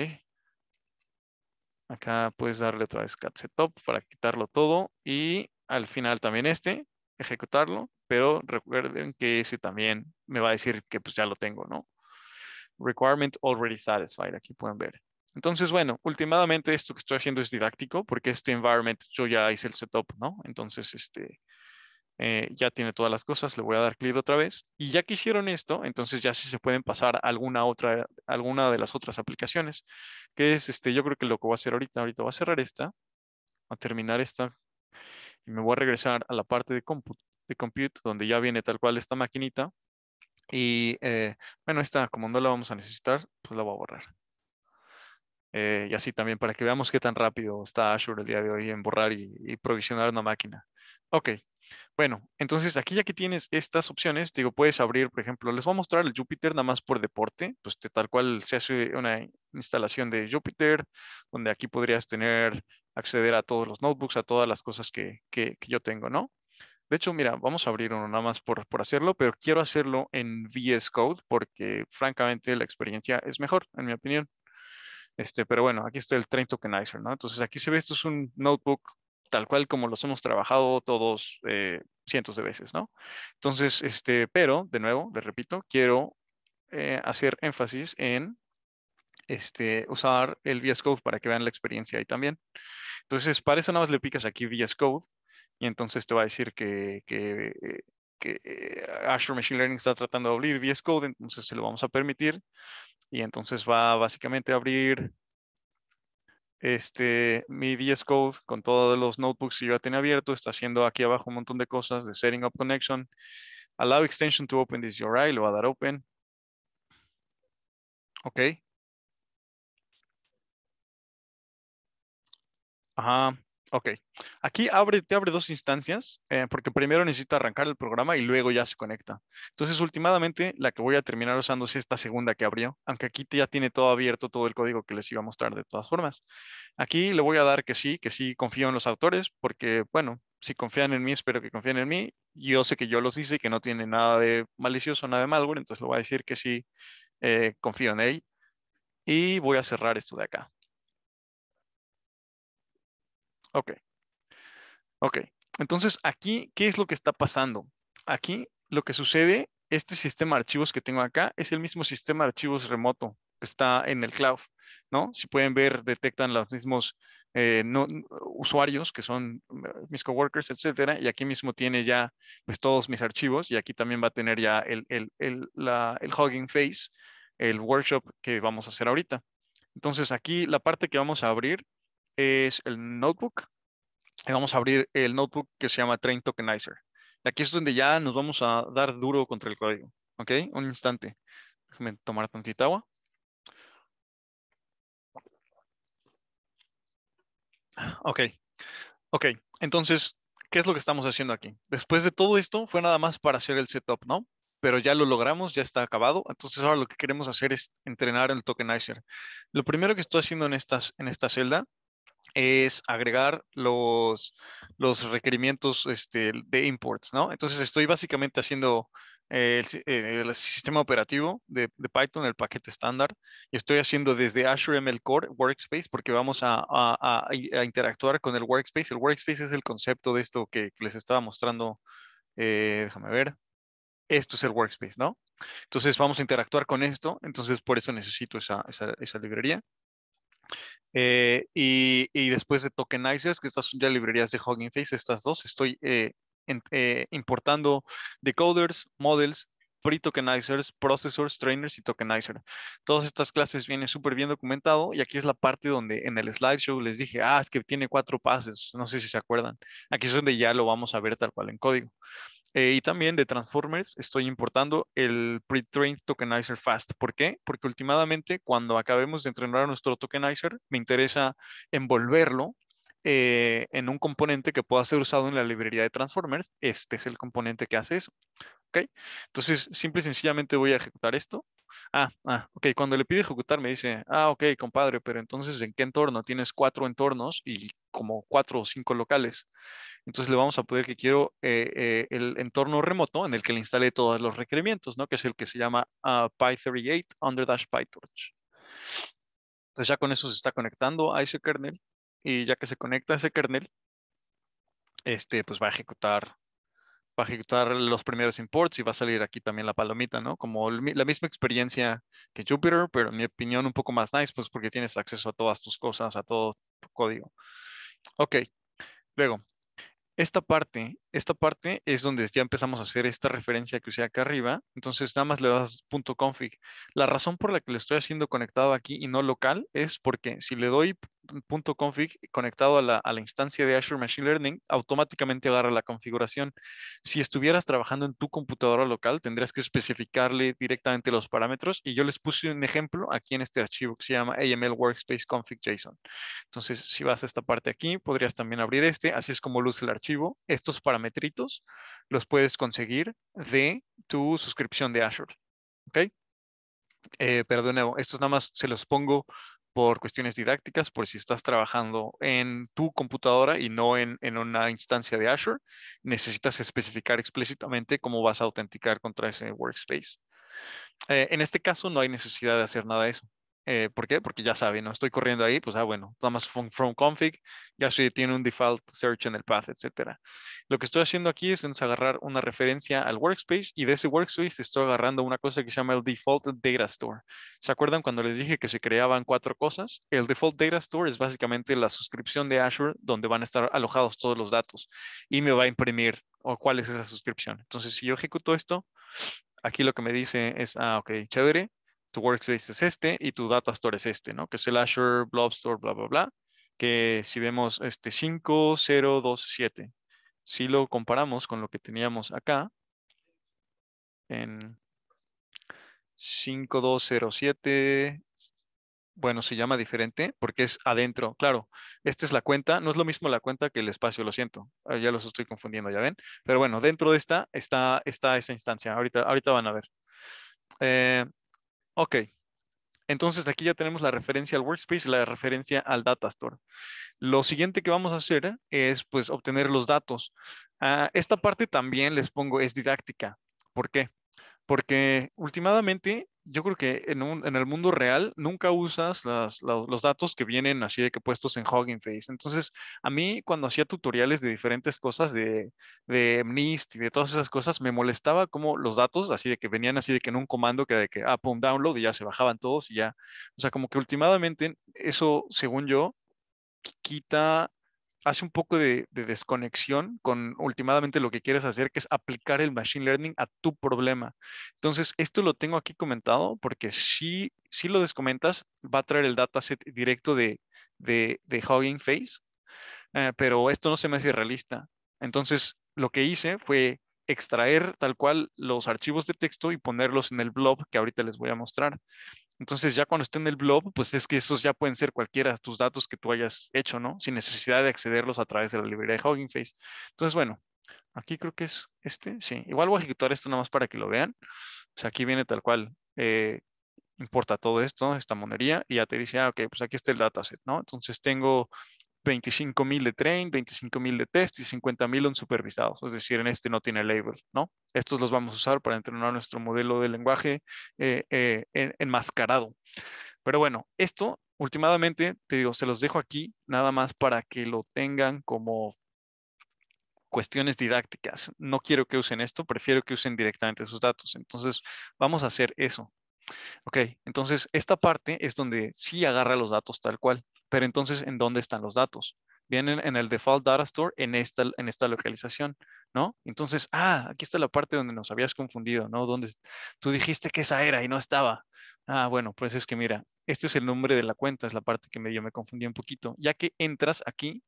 Acá puedes darle otra vez cat setup para quitarlo todo y al final también este, ejecutarlo, pero recuerden que ese también me va a decir que pues ya lo tengo, ¿no? Requirement already satisfied, aquí pueden ver. Entonces, bueno, últimamente esto que estoy haciendo es didáctico porque este environment yo ya hice el setup, ¿no? Entonces, este, eh, ya tiene todas las cosas, le voy a dar clic otra vez. Y ya que hicieron esto, entonces ya sí se pueden pasar a alguna otra, alguna de las otras aplicaciones, que es, este, yo creo que lo que voy a hacer ahorita, ahorita voy a cerrar esta, a terminar esta y me voy a regresar a la parte de, de compute donde ya viene tal cual esta maquinita y eh, bueno, esta como no la vamos a necesitar, pues la voy a borrar. Eh, y así también para que veamos qué tan rápido está Azure el día de hoy en borrar y, y provisionar una máquina. Ok, bueno, entonces aquí ya que tienes estas opciones, te digo, puedes abrir, por ejemplo, les voy a mostrar el Jupyter nada más por deporte, pues tal cual se hace una instalación de Jupyter, donde aquí podrías tener, acceder a todos los notebooks, a todas las cosas que, que, que yo tengo, ¿no? De hecho, mira, vamos a abrir uno nada más por, por, hacerlo, pero quiero hacerlo en VS Code porque francamente la experiencia es mejor, en mi opinión. Este, pero bueno, aquí está el Train Tokenizer, ¿no? Entonces aquí se ve, esto es un notebook tal cual como los hemos trabajado todos eh, cientos de veces, ¿no? Entonces, este, pero, de nuevo, les repito, quiero eh, hacer énfasis en este, usar el VS Code para que vean la experiencia ahí también. Entonces, para eso nada más le picas aquí VS Code y entonces te va a decir que, que, que eh, Azure Machine Learning está tratando de abrir VS Code, entonces se lo vamos a permitir y entonces va básicamente a abrir este, mi VS Code con todos los notebooks que yo ya tenía abierto, está haciendo aquí abajo un montón de cosas de setting up connection, allow extension to open this URI, lo va a dar open. Ok. Ajá. Ok, aquí abre, te abre dos instancias, eh, porque primero necesita arrancar el programa y luego ya se conecta. Entonces, últimamente, la que voy a terminar usando es esta segunda que abrió, aunque aquí ya tiene todo abierto, todo el código que les iba a mostrar de todas formas. Aquí le voy a dar que sí, que sí confío en los autores, porque, bueno, si confían en mí, espero que confíen en mí. Yo sé que yo los hice y que no tiene nada de malicioso, nada de malware, entonces le voy a decir que sí, eh, confío en él. Y voy a cerrar esto de acá. Ok. Ok. Entonces, aquí, ¿qué es lo que está pasando? Aquí lo que sucede, este sistema de archivos que tengo acá es el mismo sistema de archivos remoto que está en el cloud, ¿no? Si pueden ver, detectan los mismos eh, usuarios que son mm, mis coworkers, etcétera, y aquí mismo tiene ya pues, todos mis archivos y aquí también va a tener ya el, el, el, el Hugging Face, el workshop que vamos a hacer ahorita. Entonces aquí la parte que vamos a abrir es el notebook. Y vamos a abrir el notebook que se llama Train Tokenizer. Y aquí es donde ya nos vamos a dar duro contra el código. ¿Ok? Un instante. Déjame tomar tantita agua. Ok. Ok. Entonces, ¿qué es lo que estamos haciendo aquí? Después de todo esto, fue nada más para hacer el setup, ¿no? Pero ya lo logramos, ya está acabado. Entonces, ahora lo que queremos hacer es entrenar el tokenizer. Lo primero que estoy haciendo en, estas, en esta celda es agregar los, requerimientos este, de imports, ¿no? Entonces estoy básicamente haciendo eh, eh, el, sistema operativo de, Python, el paquete estándar, y estoy haciendo desde Azure ML Core Workspace, porque vamos a, interactuar con el Workspace. El Workspace es el concepto de esto que les estaba mostrando, eh, déjame ver, esto es el Workspace, ¿no? Entonces vamos a interactuar con esto, entonces por eso necesito esa, esa librería. Eh, y, después de Tokenizers, que estas son ya librerías de Hugging Face, estas dos, estoy eh, eh, importando decoders, models, free tokenizers, processors, trainers y tokenizer. Todas estas clases vienen súper bien documentado y aquí es la parte donde en el slideshow les dije, ah, es que tiene cuatro pasos, no sé si se acuerdan. Aquí es donde ya lo vamos a ver tal cual en código. Eh, y también de Transformers estoy importando el pre-trained tokenizer fast. ¿Por qué? Porque últimamente cuando acabemos de entrenar nuestro tokenizer, me interesa envolverlo eh, en un componente que pueda ser usado en la librería de Transformers. Este es el componente que hace eso. ¿Okay? Entonces, simple y sencillamente voy a ejecutar esto. Ah, ah, ok, cuando le pide ejecutar me dice, ah, ok, compadre, pero entonces ¿en qué entorno? Tienes cuatro entornos y como cuatro o cinco locales. Entonces le vamos a pedir que quiero eh, eh, el entorno remoto en el que le instale todos los requerimientos, ¿no? Que es el que se llama ah, Py38 under PyTorch. Entonces ya con eso se está conectando a ese kernel y ya que se conecta a ese kernel, este, pues va a ejecutar va a ejecutar los primeros imports y va a salir aquí también la palomita, ¿no? Como la misma experiencia que Jupyter, pero en mi opinión un poco más nice, pues porque tienes acceso a todas tus cosas, a todo tu código. Ok, luego, esta parte esta parte es donde ya empezamos a hacer esta referencia que usé acá arriba. Entonces nada más le das .config. La razón por la que lo estoy haciendo conectado aquí y no local es porque si le doy .config conectado a la, a la instancia de Azure Machine Learning, automáticamente agarra la configuración. Si estuvieras trabajando en tu computadora local, tendrías que especificarle directamente los parámetros y yo les puse un ejemplo aquí en este archivo que se llama AML Workspace Config JSON. Entonces, si vas a esta parte aquí, podrías también abrir este. Así es como luce el archivo. Estos parámetros Metritos, los puedes conseguir de tu suscripción de Azure. ¿Ok? Eh, pero estos nada más se los pongo por cuestiones didácticas, por si estás trabajando en tu computadora y no en, una instancia de Azure, necesitas especificar explícitamente cómo vas a autenticar contra ese workspace. Eh, en este caso no hay necesidad de hacer nada de eso. Eh, ¿Por qué? Porque ya saben, ¿no? Estoy corriendo ahí, pues, ah, bueno, nada más from, config, ya sí tiene un default search en el path, etc. Lo que estoy haciendo aquí es agarrar una referencia al workspace y de ese workspace estoy agarrando una cosa que se llama el default data store. ¿Se acuerdan cuando les dije que se creaban cuatro cosas? El default data store es básicamente la suscripción de Azure donde van a estar alojados todos los datos y me va a imprimir cuál es esa suscripción. Entonces, si yo ejecuto esto, aquí lo que me dice es, ah, ok, chévere, tu workspace es este y tu data store es este, ¿no? Que es el Azure Blob Store, bla, bla, bla. Que si vemos este 5027, si lo comparamos con lo que teníamos acá, en 5207, bueno, se llama diferente porque es adentro. Claro, esta es la cuenta, no es lo mismo la cuenta que el espacio, lo siento, ah, ya los estoy confundiendo, ya ven. Pero bueno, dentro de esta está, está esa instancia, ahorita, ahorita van a ver. Eh, Ok, entonces aquí ya tenemos la referencia al workspace y la referencia al datastore. Lo siguiente que vamos a hacer es pues obtener los datos. Ah, esta parte también les pongo es didáctica. ¿Por qué? Porque últimamente yo creo que en, en el mundo real nunca usas los, datos que vienen así de que puestos en Hugging Face. Entonces, a mí cuando hacía tutoriales de diferentes cosas de, de y de todas esas cosas, me molestaba como los datos así de que venían así de que en un comando que de que ah, pum, download y ya se bajaban todos y ya. O sea, como que últimamente eso, según yo, quita hace un poco de, desconexión con últimamente lo que quieres hacer, que es aplicar el machine learning a tu problema. Entonces, esto lo tengo aquí comentado porque si, si lo descomentas, va a traer el dataset directo de, de, de Hugging Face, eh, pero esto no se me hace realista. Entonces, lo que hice fue extraer tal cual los archivos de texto y ponerlos en el blob que ahorita les voy a mostrar. Entonces ya cuando esté en el blog, pues es que esos ya pueden ser cualquiera de tus datos que tú hayas hecho, ¿no? Sin necesidad de accederlos a través de la librería de Hugging Face. Entonces, bueno, aquí creo que es este, sí. Igual voy a ejecutar esto nada más para que lo vean. O sea, aquí viene tal cual. Eh, importa todo esto, esta monería, y ya te dice, ah, ok, pues aquí está el dataset, ¿no? Entonces tengo 25.000 de train, 25.000 de test y 50.000 supervisados Es decir, en este no tiene label, ¿no? Estos los vamos a usar para entrenar nuestro modelo de lenguaje eh, eh, enmascarado. Pero bueno, esto últimamente, te digo, se los dejo aquí nada más para que lo tengan como cuestiones didácticas. No quiero que usen esto, prefiero que usen directamente sus datos. Entonces, vamos a hacer eso. Ok, entonces esta parte es donde sí agarra los datos tal cual. Pero entonces, ¿en dónde están los datos? Vienen en el default data store en esta, en esta localización, ¿no? Entonces, ah, aquí está la parte donde nos habías confundido, ¿no? Donde tú dijiste que esa era y no estaba. Ah, bueno, pues es que mira, este es el nombre de la cuenta, es la parte que medio me confundí un poquito. Ya que entras aquí,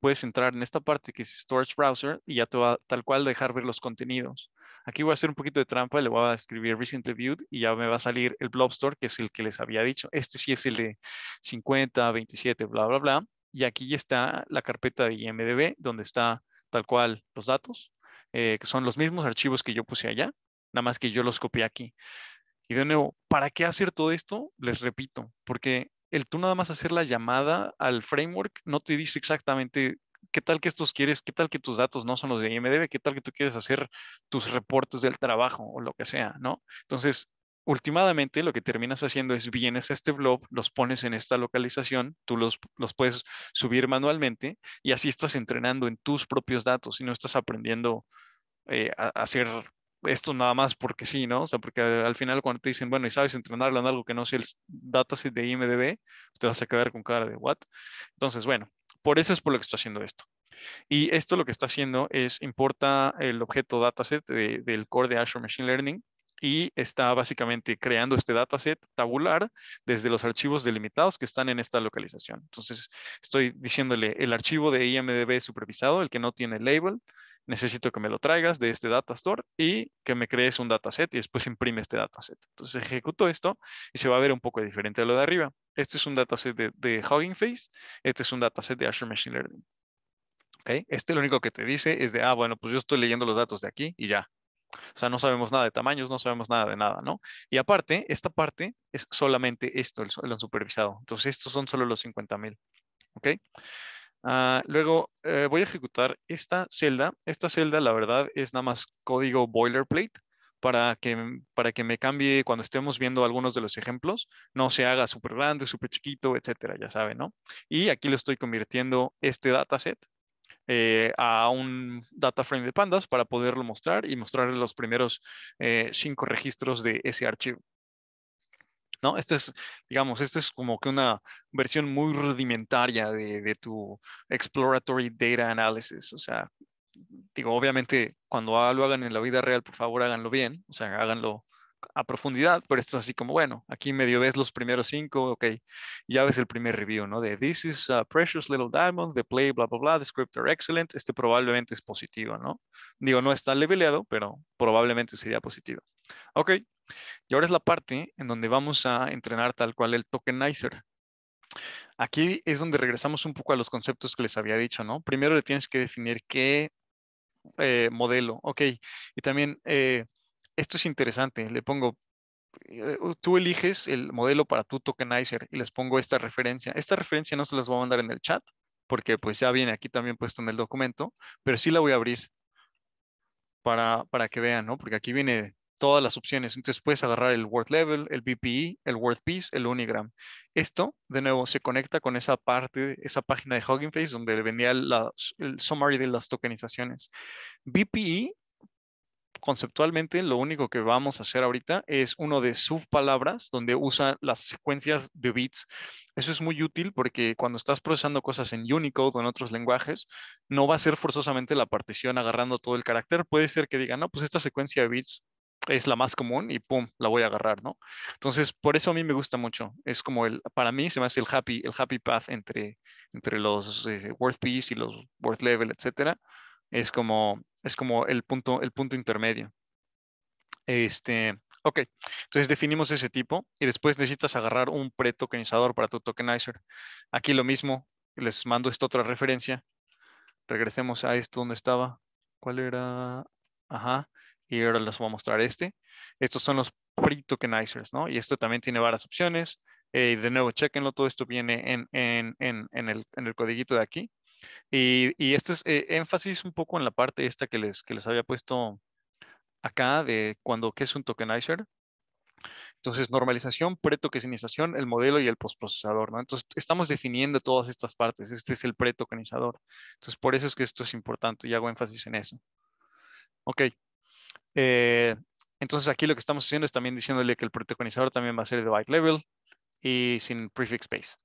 puedes entrar en esta parte que es Storage Browser y ya te va tal cual dejar ver los contenidos. Aquí voy a hacer un poquito de trampa, le voy a escribir Recently Viewed y ya me va a salir el Blob Store, que es el que les había dicho. Este sí es el de 50, 27, bla, bla, bla. Y aquí ya está la carpeta de IMDB, donde está tal cual los datos, eh, que son los mismos archivos que yo puse allá, nada más que yo los copié aquí. Y de nuevo, ¿para qué hacer todo esto? Les repito, porque el tú nada más hacer la llamada al framework no te dice exactamente qué tal que estos quieres, qué tal que tus datos no son los de IMDB, qué tal que tú quieres hacer tus reportes del trabajo o lo que sea, ¿no? Entonces, últimamente lo que terminas haciendo es vienes a este blog, los pones en esta localización, tú los, puedes subir manualmente y así estás entrenando en tus propios datos y no estás aprendiendo eh, a hacer esto nada más porque sí, ¿no? O sea, porque al final cuando te dicen, bueno, y sabes entrenarlo en algo que no sea el dataset de IMDB, pues te vas a quedar con cara de what. Entonces, bueno, por eso es por lo que estoy haciendo esto. Y esto lo que está haciendo es importa el objeto dataset del core de Azure Machine Learning y está básicamente creando este dataset tabular desde los archivos delimitados que están en esta localización. Entonces, estoy diciéndole el archivo de IMDB supervisado, el que no tiene label, necesito que me lo traigas de este data store y que me crees un dataset y después imprime este dataset. Entonces ejecuto esto y se va a ver un poco diferente a lo de arriba. Este es un dataset de, de Hugging Face, este es un dataset de Azure Machine Learning. ¿Okay? Este lo único que te dice es de, ah, bueno, pues yo estoy leyendo los datos de aquí y ya. O sea, no sabemos nada de tamaños, no sabemos nada de nada, ¿no? Y aparte, esta parte es solamente esto, el, han supervisado. Entonces, estos son solo los 50,000. ¿ok? Ah, luego eh, voy a ejecutar esta celda. Esta celda, la verdad, es nada más código boilerplate para que, para que me cambie cuando estemos viendo algunos de los ejemplos. No se haga súper grande, súper chiquito, etcétera, ya saben, ¿no? Y aquí lo estoy convirtiendo este dataset eh, a un data frame de pandas para poderlo mostrar y mostrar los primeros eh, cinco registros de ese archivo. ¿no? Esto es, digamos, esto es como que una versión muy rudimentaria de, tu exploratory data analysis, o sea, digo, obviamente cuando lo hagan en la vida real, por favor háganlo bien, o sea, háganlo a profundidad, pero esto es así como, bueno, aquí medio ves los primeros cinco, ok, ya ves el primer review, ¿no? De This is a precious little diamond, the play, bla, bla, bla, the script are excellent, este probablemente es positivo, ¿no? Digo, no está leveleado, pero probablemente sería positivo. Ok, y ahora es la parte en donde vamos a entrenar tal cual el tokenizer. Aquí es donde regresamos un poco a los conceptos que les había dicho, ¿no? Primero le tienes que definir qué eh, modelo, ok. Y también, eh, esto es interesante, le pongo, eh, tú eliges el modelo para tu tokenizer y les pongo esta referencia. Esta referencia no se las voy a mandar en el chat, porque pues ya viene aquí también puesto en el documento, pero sí la voy a abrir para, para que vean, ¿no? Porque aquí viene todas las opciones. Entonces puedes agarrar el Word Level, el BPE, el word piece. el Unigram. Esto, de nuevo, se conecta con esa parte, esa página de Hugging Face donde vendía el summary de las tokenizaciones. BPE, conceptualmente, lo único que vamos a hacer ahorita es uno de subpalabras donde usa las secuencias de bits. Eso es muy útil porque cuando estás procesando cosas en Unicode o en otros lenguajes, no va a ser forzosamente la partición agarrando todo el carácter. Puede ser que diga, no, pues esta secuencia de bits es la más común y pum, la voy a agarrar, ¿no? Entonces, por eso a mí me gusta mucho. Es como el, para mí se me hace el happy, el happy path entre, entre los eh, worth piece y los worth level, etcétera. Es como, es como el punto, el punto intermedio. Este, ok, entonces definimos ese tipo y después necesitas agarrar un pre-tokenizador para tu tokenizer. Aquí lo mismo, les mando esta otra referencia. Regresemos a esto donde estaba. ¿Cuál era? Ajá y ahora les voy a mostrar este. Estos son los pre tokenizers, ¿no? Y esto también tiene varias opciones. Eh, de nuevo, chequenlo, todo esto viene en, en, en, en el, el, codiguito de aquí. Y, y este es eh, énfasis un poco en la parte esta que les, que les había puesto acá de cuando qué es un tokenizer. Entonces, normalización, pretokenización, el modelo y el postprocesador, ¿no? Entonces, estamos definiendo todas estas partes. Este es el pretokenizador. Entonces, por eso es que esto es importante y hago énfasis en eso. Ok, eh, entonces aquí lo que estamos haciendo es también diciéndole que el protagonizador también va a ser de byte level y sin prefix space.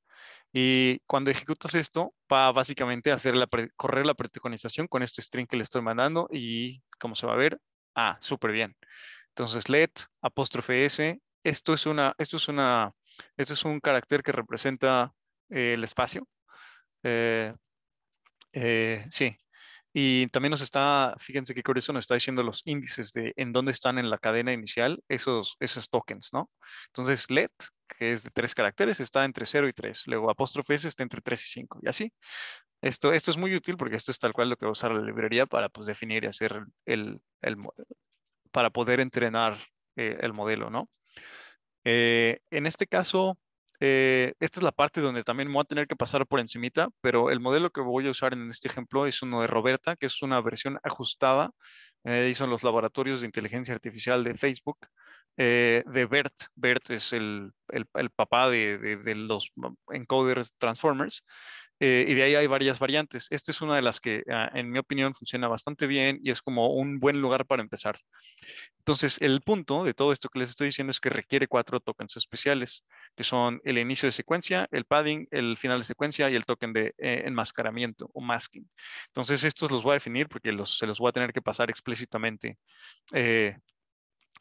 Y cuando ejecutas esto, va básicamente a hacer correr la protagonización con este string que le estoy mandando y como se va a ver, ah, súper bien. Entonces let apóstrofe s, esto es una, esto es una, esto es un carácter que representa eh, el espacio. Eh, sí, y también nos está, fíjense qué curioso, nos está diciendo los índices de en dónde están en la cadena inicial esos, esos tokens, ¿no? Entonces, let, que es de tres caracteres, está entre 0 y 3. Luego, apóstrofe S está entre 3 y 5. Y así. Esto, esto es muy útil porque esto es tal cual lo que va a usar la librería para pues, definir y hacer el, el para poder entrenar eh, el modelo, ¿no? Eh, en este caso, eh, esta es la parte donde también me voy a tener que pasar por encimita, pero el modelo que voy a usar en este ejemplo es uno de Roberta, que es una versión ajustada, eh, hizo los laboratorios de inteligencia artificial de Facebook, eh, de BERT. BERT es el, el, papá de, los mm, encoders transformers. Eh, y de ahí hay varias variantes. Esta es una de las que, ah, en mi opinión, funciona bastante bien y es como un buen lugar para empezar. Entonces, el punto de todo esto que les estoy diciendo es que requiere cuatro tokens especiales, que son el inicio de secuencia, el padding, el final de secuencia y el token de eh, enmascaramiento o masking. Entonces, estos los voy a definir porque los, se los voy a tener que pasar explícitamente. Eh,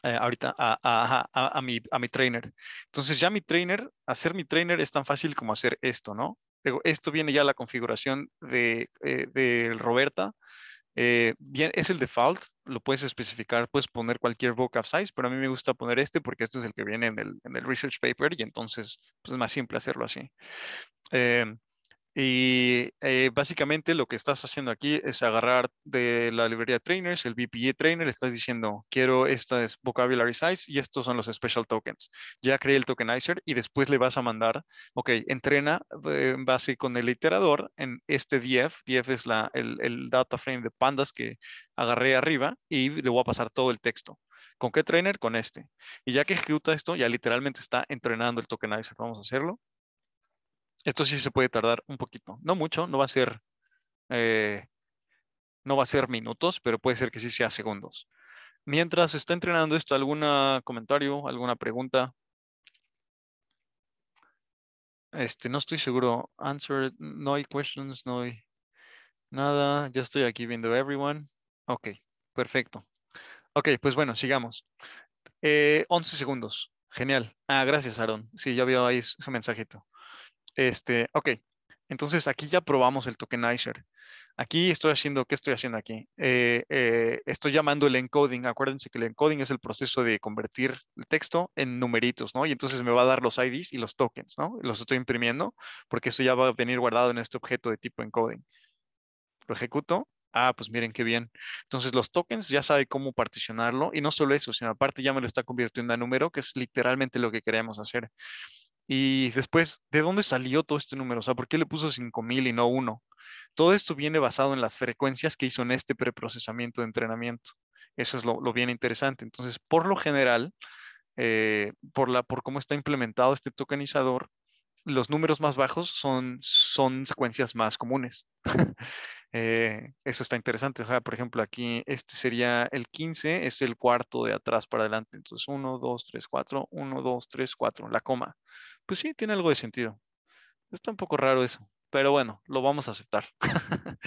ahorita a, a, mi, a mi trainer. Entonces ya mi trainer, hacer mi trainer es tan fácil como hacer esto, ¿no? esto viene ya a la configuración de, eh, Roberta. Eh, bien, es el default, lo puedes especificar, puedes poner cualquier vocab size, pero a mí me gusta poner este porque este es el que viene en el, research paper y entonces pues, es más simple hacerlo así. Eh, y eh, básicamente lo que estás haciendo aquí es agarrar de la librería trainers, el BPE trainer, estás diciendo, quiero estas vocabulary size y estos son los special tokens. Ya creé el tokenizer y después le vas a mandar, ok, entrena eh, en base con el iterador en este DF. DF es el, el data frame de pandas que agarré arriba y le voy a pasar todo el texto. ¿Con qué trainer? Con este. Y ya que ejecuta esto, ya literalmente está entrenando el tokenizer. Vamos a hacerlo esto sí se puede tardar un poquito, no mucho, no va a ser, eh, no va a ser minutos, pero puede ser que sí sea segundos. Mientras está entrenando esto, ¿algún comentario, alguna pregunta? Este, no estoy seguro. Answer, no hay questions, no hay nada. Yo estoy aquí viendo everyone. Ok, perfecto. Ok, pues bueno, sigamos. 11 eh, segundos. Genial. Ah, gracias, Aaron. Sí, ya veo ahí su mensajito. Este, ok, entonces aquí ya probamos el tokenizer. Aquí estoy haciendo, ¿qué estoy haciendo aquí? Eh, eh, estoy llamando el encoding. Acuérdense que el encoding es el proceso de convertir el texto en numeritos, ¿no? Y entonces me va a dar los IDs y los tokens, ¿no? Los estoy imprimiendo porque eso ya va a venir guardado en este objeto de tipo encoding. Lo ejecuto. Ah, pues miren qué bien. Entonces los tokens ya sabe cómo particionarlo y no solo eso, sino aparte ya me lo está convirtiendo a número, que es literalmente lo que queremos hacer. Y después, ¿de dónde salió todo este número? O sea, ¿por qué le puso 5000 y no 1? Todo esto viene basado en las frecuencias que hizo en este preprocesamiento de entrenamiento. Eso es lo, lo bien interesante. Entonces, por lo general, eh, por, la, por cómo está implementado este tokenizador, los números más bajos son, son secuencias más comunes. Eh, eso está interesante. O sea, por ejemplo, aquí este sería el 15, es el cuarto de atrás para adelante. Entonces, 1, 2, 3, 4, 1, 2, 3, 4, la coma pues sí, tiene algo de sentido. Está un poco raro eso, pero bueno, lo vamos a aceptar.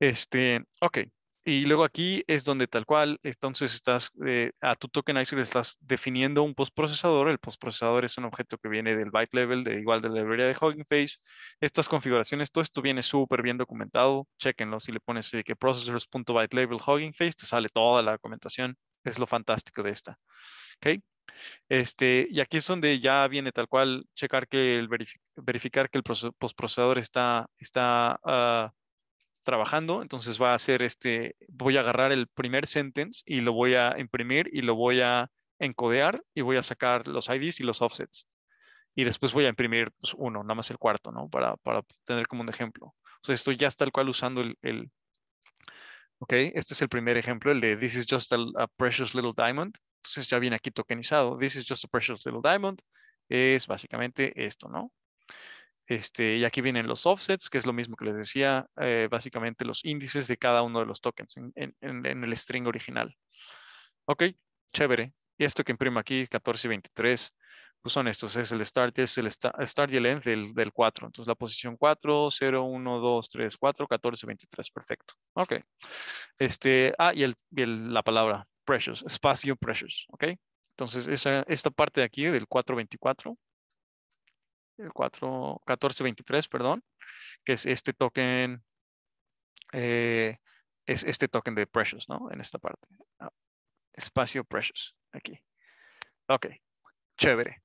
este, ok. Y luego aquí es donde tal cual, entonces estás, eh, a tu le estás definiendo un postprocesador. El postprocesador es un objeto que viene del byte level, de igual de la librería de Hugging Face. Estas configuraciones, todo esto viene súper bien documentado. Chequenlo, si le pones que processors.byte level Hugging Face, te sale toda la documentación. Es lo fantástico de esta. ¿ok? Este, y aquí es donde ya viene tal cual checar que el verificar que el postprocesador está, está ah, trabajando. Entonces va a hacer este, voy a agarrar el primer sentence y lo voy a imprimir y lo voy a encodear y voy a sacar los IDs y los offsets. Y después voy a imprimir pues, uno, nada más el cuarto, ¿no? Para, para tener como un ejemplo. O esto ya está tal cual usando el, el, ¿ok? Este es el primer ejemplo, el de This is just a, precious little diamond. Entonces ya viene aquí tokenizado. This is just a precious little diamond. Es básicamente esto, ¿no? Este, y aquí vienen los offsets, que es lo mismo que les decía, eh, básicamente los índices de cada uno de los tokens en, el string original. Ok, chévere. Y esto que imprimo aquí, 14 y 23, pues, son estos, es el start, es el start, y el end del, 4. Entonces la posición 4, 0, 1, 2, 3, 4, 14, 23, perfecto. Ok. Este, ah, y, la palabra precious, espacio precious, ok. Entonces esta parte de aquí del 424, el 4, 14, 23, perdón, que es este token, eh, es este token de precious, ¿no? En esta parte. Ah, espacio precious, aquí. Ok, chévere.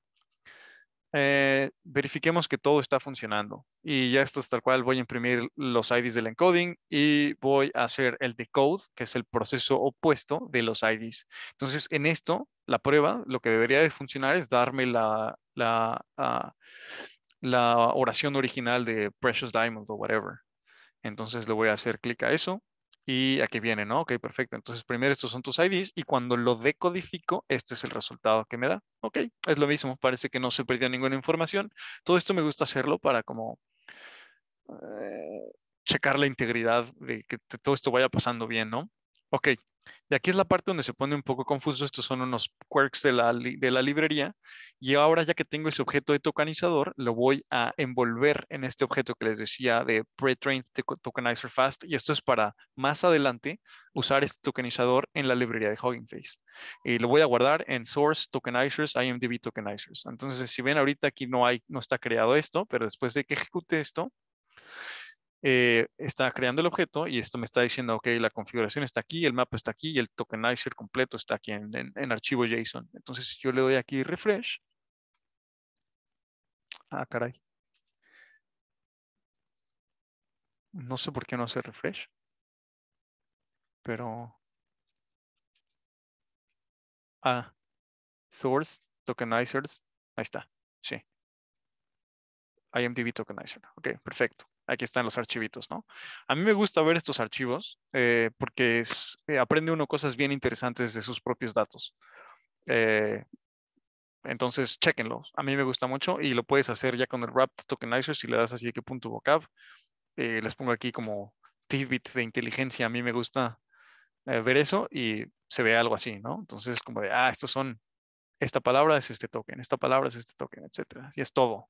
Eh, verifiquemos que todo está funcionando. Y ya esto es tal cual, voy a imprimir los IDs del encoding y voy a hacer el decode, que es el proceso opuesto de los IDs. Entonces, en esto, la prueba, lo que debería de funcionar es darme la, la, ah, la oración original de Precious Diamond o whatever. Entonces le voy a hacer clic a eso y aquí viene, ¿no? Ok, perfecto. Entonces, primero estos son tus IDs y cuando lo decodifico, este es el resultado que me da. Ok, es lo mismo. Parece que no se perdió ninguna información. Todo esto me gusta hacerlo para como eh, checar la integridad de que todo esto vaya pasando bien, ¿no? Ok, y aquí es la parte donde se pone un poco confuso. Estos son unos quirks de la, de la librería. Y ahora ya que tengo ese objeto de tokenizador, lo voy a envolver en este objeto que les decía de pre-trained tokenizer fast. Y esto es para más adelante usar este tokenizador en la librería de Hugging Face. Y lo voy a guardar en source tokenizers, IMDB tokenizers. Entonces, si ven ahorita aquí no, hay, no está creado esto, pero después de que ejecute esto, eh, está creando el objeto y esto me está diciendo, ok, la configuración está aquí, el mapa está aquí y el tokenizer completo está aquí en, en, archivo JSON. Entonces, yo le doy aquí refresh, ah, caray. No sé por qué no hace refresh, pero... Ah, source, tokenizers, ahí está, sí. IMDB tokenizer, ok, perfecto aquí están los archivitos, ¿no? A mí me gusta ver estos archivos eh, porque eh, aprende uno cosas bien interesantes de sus propios datos. Eh, entonces, chequenlos. A mí me gusta mucho y lo puedes hacer ya con el Wrapped Tokenizer si le das así de que punto vocab. les pongo aquí como tidbit de inteligencia. A mí me gusta ver eso y se ve algo así, ¿no? Entonces, como de, ah, estos son, esta palabra es este token, esta palabra es este token, etcétera. Y es todo.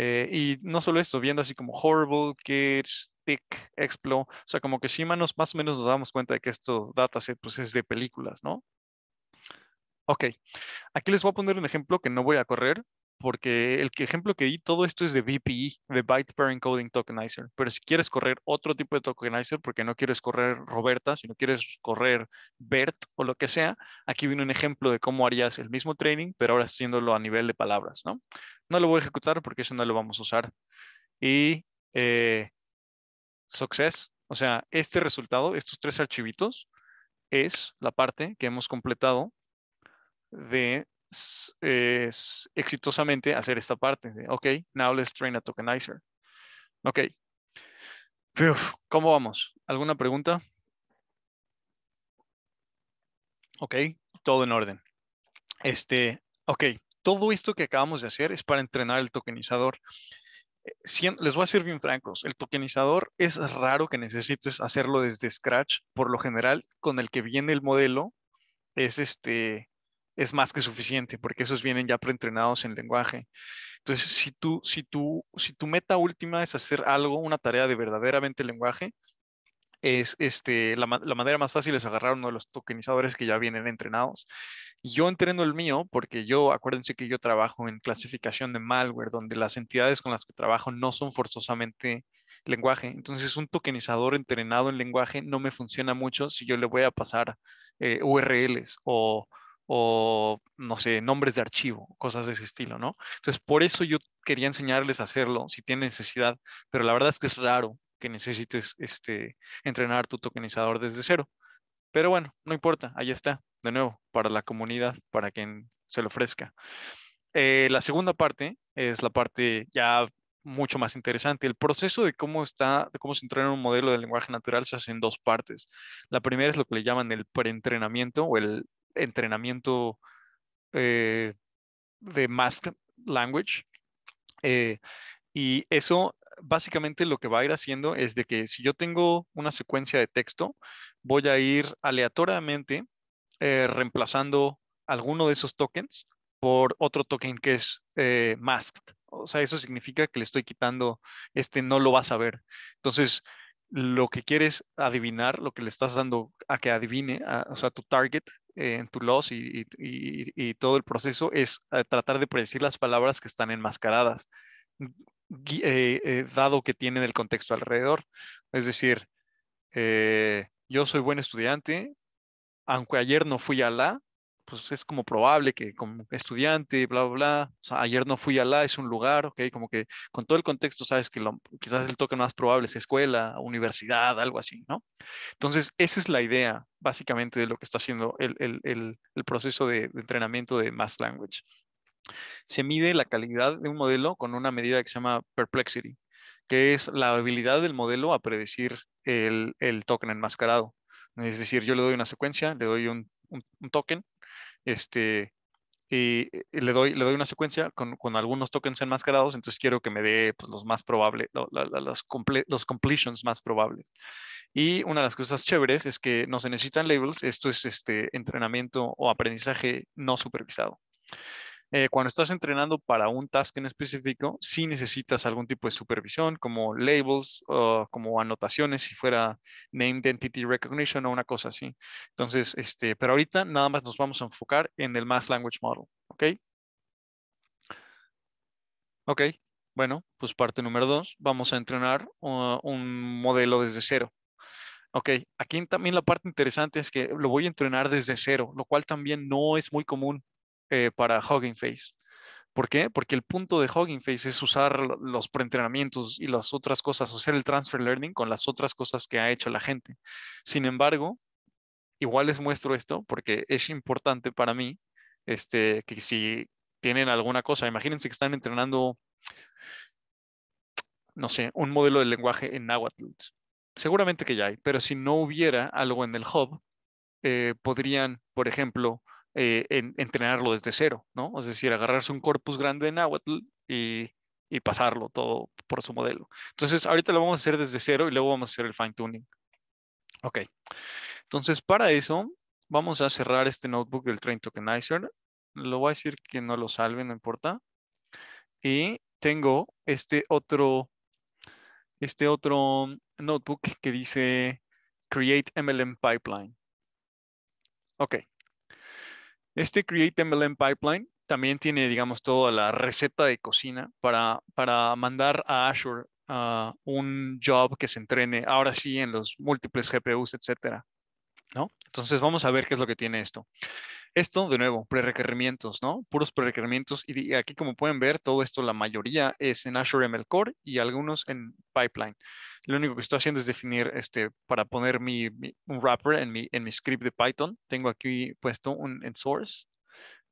Eh, y no solo esto, viendo así como Horrible, Kids, Tick, Explo, o sea, como que sí manos, más o menos nos damos cuenta de que estos dataset pues, es de películas, ¿no? Ok, aquí les voy a poner un ejemplo que no voy a correr, porque el ejemplo que di, todo esto es de BPE, de Byte Pair Encoding Tokenizer. Pero si quieres correr otro tipo de tokenizer, porque no quieres correr Roberta, si no quieres correr BERT o lo que sea, aquí viene un ejemplo de cómo harías el mismo training, pero ahora haciéndolo a nivel de palabras, ¿no? No lo voy a ejecutar porque eso no lo vamos a usar. Y eh, success, o sea, este resultado, estos tres archivitos, es la parte que hemos completado de es, exitosamente hacer esta parte. De, ok, now let's train a tokenizer. Ok. ¿Cómo vamos? ¿Alguna pregunta? Ok, todo en orden. Este, ok, todo esto que acabamos de hacer es para entrenar el tokenizador. Eh, les voy a ser bien francos, el tokenizador es raro que necesites hacerlo desde scratch, por lo general con el que viene el modelo es este es más que suficiente porque esos vienen ya preentrenados en lenguaje. Entonces, si, tú, si, tú, si tu meta última es hacer algo, una tarea de verdaderamente lenguaje, es este, la, manera más fácil es agarrar uno de los tokenizadores que ya vienen entrenados. Yo entreno el mío porque yo, acuérdense que yo trabajo en clasificación de malware, donde las entidades con las que trabajo no son forzosamente lenguaje. Entonces, un tokenizador entrenado en lenguaje no me funciona mucho si yo le voy a pasar eh, URLs o o no sé, nombres de archivo, cosas de ese estilo, ¿no? Entonces, por eso yo quería enseñarles a hacerlo si tienen necesidad, pero la verdad es que es raro que necesites este, entrenar tu tokenizador desde cero. Pero bueno, no importa, ahí está, de nuevo, para la comunidad, para quien se lo ofrezca. Eh, la segunda parte es la parte ya mucho más interesante. El proceso de cómo está, de cómo se entrena un modelo de lenguaje natural se hace en dos partes. La primera es lo que le llaman el preentrenamiento o el entrenamiento eh, de masked language. Eh, y eso básicamente lo que va a ir haciendo es de que si yo tengo una secuencia de texto, voy a ir aleatoriamente eh, reemplazando alguno de esos tokens por otro token que es masked. O sea, eso significa que le estoy quitando este no lo vas a ver. Entonces, lo que quieres adivinar, lo que le estás dando a que adivine, o sea, tu target eh, en tu loss y, todo el proceso es eh, tratar de predecir las palabras que están enmascaradas, eh, dado que tienen el contexto alrededor. Es decir, yo soy buen estudiante, aunque ayer no fui a la, pues es como probable que como estudiante, bla, bla, bla, o sea, ayer no fui a la, es un lugar, ok, como que con todo el contexto sabes que lo, quizás el token más probable es escuela, universidad, algo así, ¿no? Entonces, esa es la idea básicamente de lo que está haciendo el, el, el, el proceso de, entrenamiento de Mass Language. Se mide la calidad de un modelo con una medida que se llama perplexity, que es la habilidad del modelo a predecir el, el token enmascarado. Es decir, yo le doy una secuencia, le doy un, un, token este, eh, y, le, doy, le doy una secuencia con, algunos tokens enmascarados, entonces quiero que me dé pues, los más probables, los, completions más probables. Y una de las cosas chéveres es que no se necesitan labels, esto es este entrenamiento o aprendizaje no supervisado. Eh, cuando estás entrenando para un task en específico, sí necesitas algún tipo de supervisión, como labels, o como anotaciones, si fuera Named Entity Recognition o una cosa así. Entonces, este, pero ahorita nada más nos vamos a enfocar en el Mass Language Model, ¿ok? Ok, bueno, pues parte número dos, vamos a entrenar uh, un modelo desde cero. Ok, aquí también la parte interesante es que lo voy a entrenar desde cero, lo cual también no es muy común. Eh, para Hugging Face. ¿Por qué? Porque el punto de Hugging Face es usar los preentrenamientos y las otras cosas, hacer el transfer learning con las otras cosas que ha hecho la gente. Sin embargo, igual les muestro esto porque es importante para mí este, que si tienen alguna cosa, imagínense que están entrenando, no sé, un modelo de lenguaje en Nahuatl. Seguramente que ya hay, pero si no hubiera algo en el hub, eh, podrían, por ejemplo, eh, entrenarlo desde cero, ¿no? Es decir, agarrarse un corpus grande de Nahuatl y, pasarlo todo por su modelo. Entonces, ahorita lo vamos a hacer desde cero y luego vamos a hacer el fine tuning. Ok. Entonces, para eso, vamos a cerrar este notebook del Train Tokenizer. Lo voy a decir que no lo salve, no importa. Y tengo este otro, este otro notebook que dice Create MLM Pipeline. Ok, este Create MLM Pipeline también tiene, digamos, toda la receta de cocina para, para mandar a Azure un job que se entrene ahora sí en los múltiples GPUs, etcétera. ¿no? Entonces vamos a ver qué es lo que tiene esto. Esto, de nuevo, prerequerimientos, ¿no? Puros prerequerimientos. Y aquí, como pueden ver, todo esto, la mayoría es en Azure ML Core y algunos en Pipeline. Lo único que estoy haciendo es definir, este, para poner mi, un wrapper en mi, en mi script de Python. Tengo aquí puesto un en source,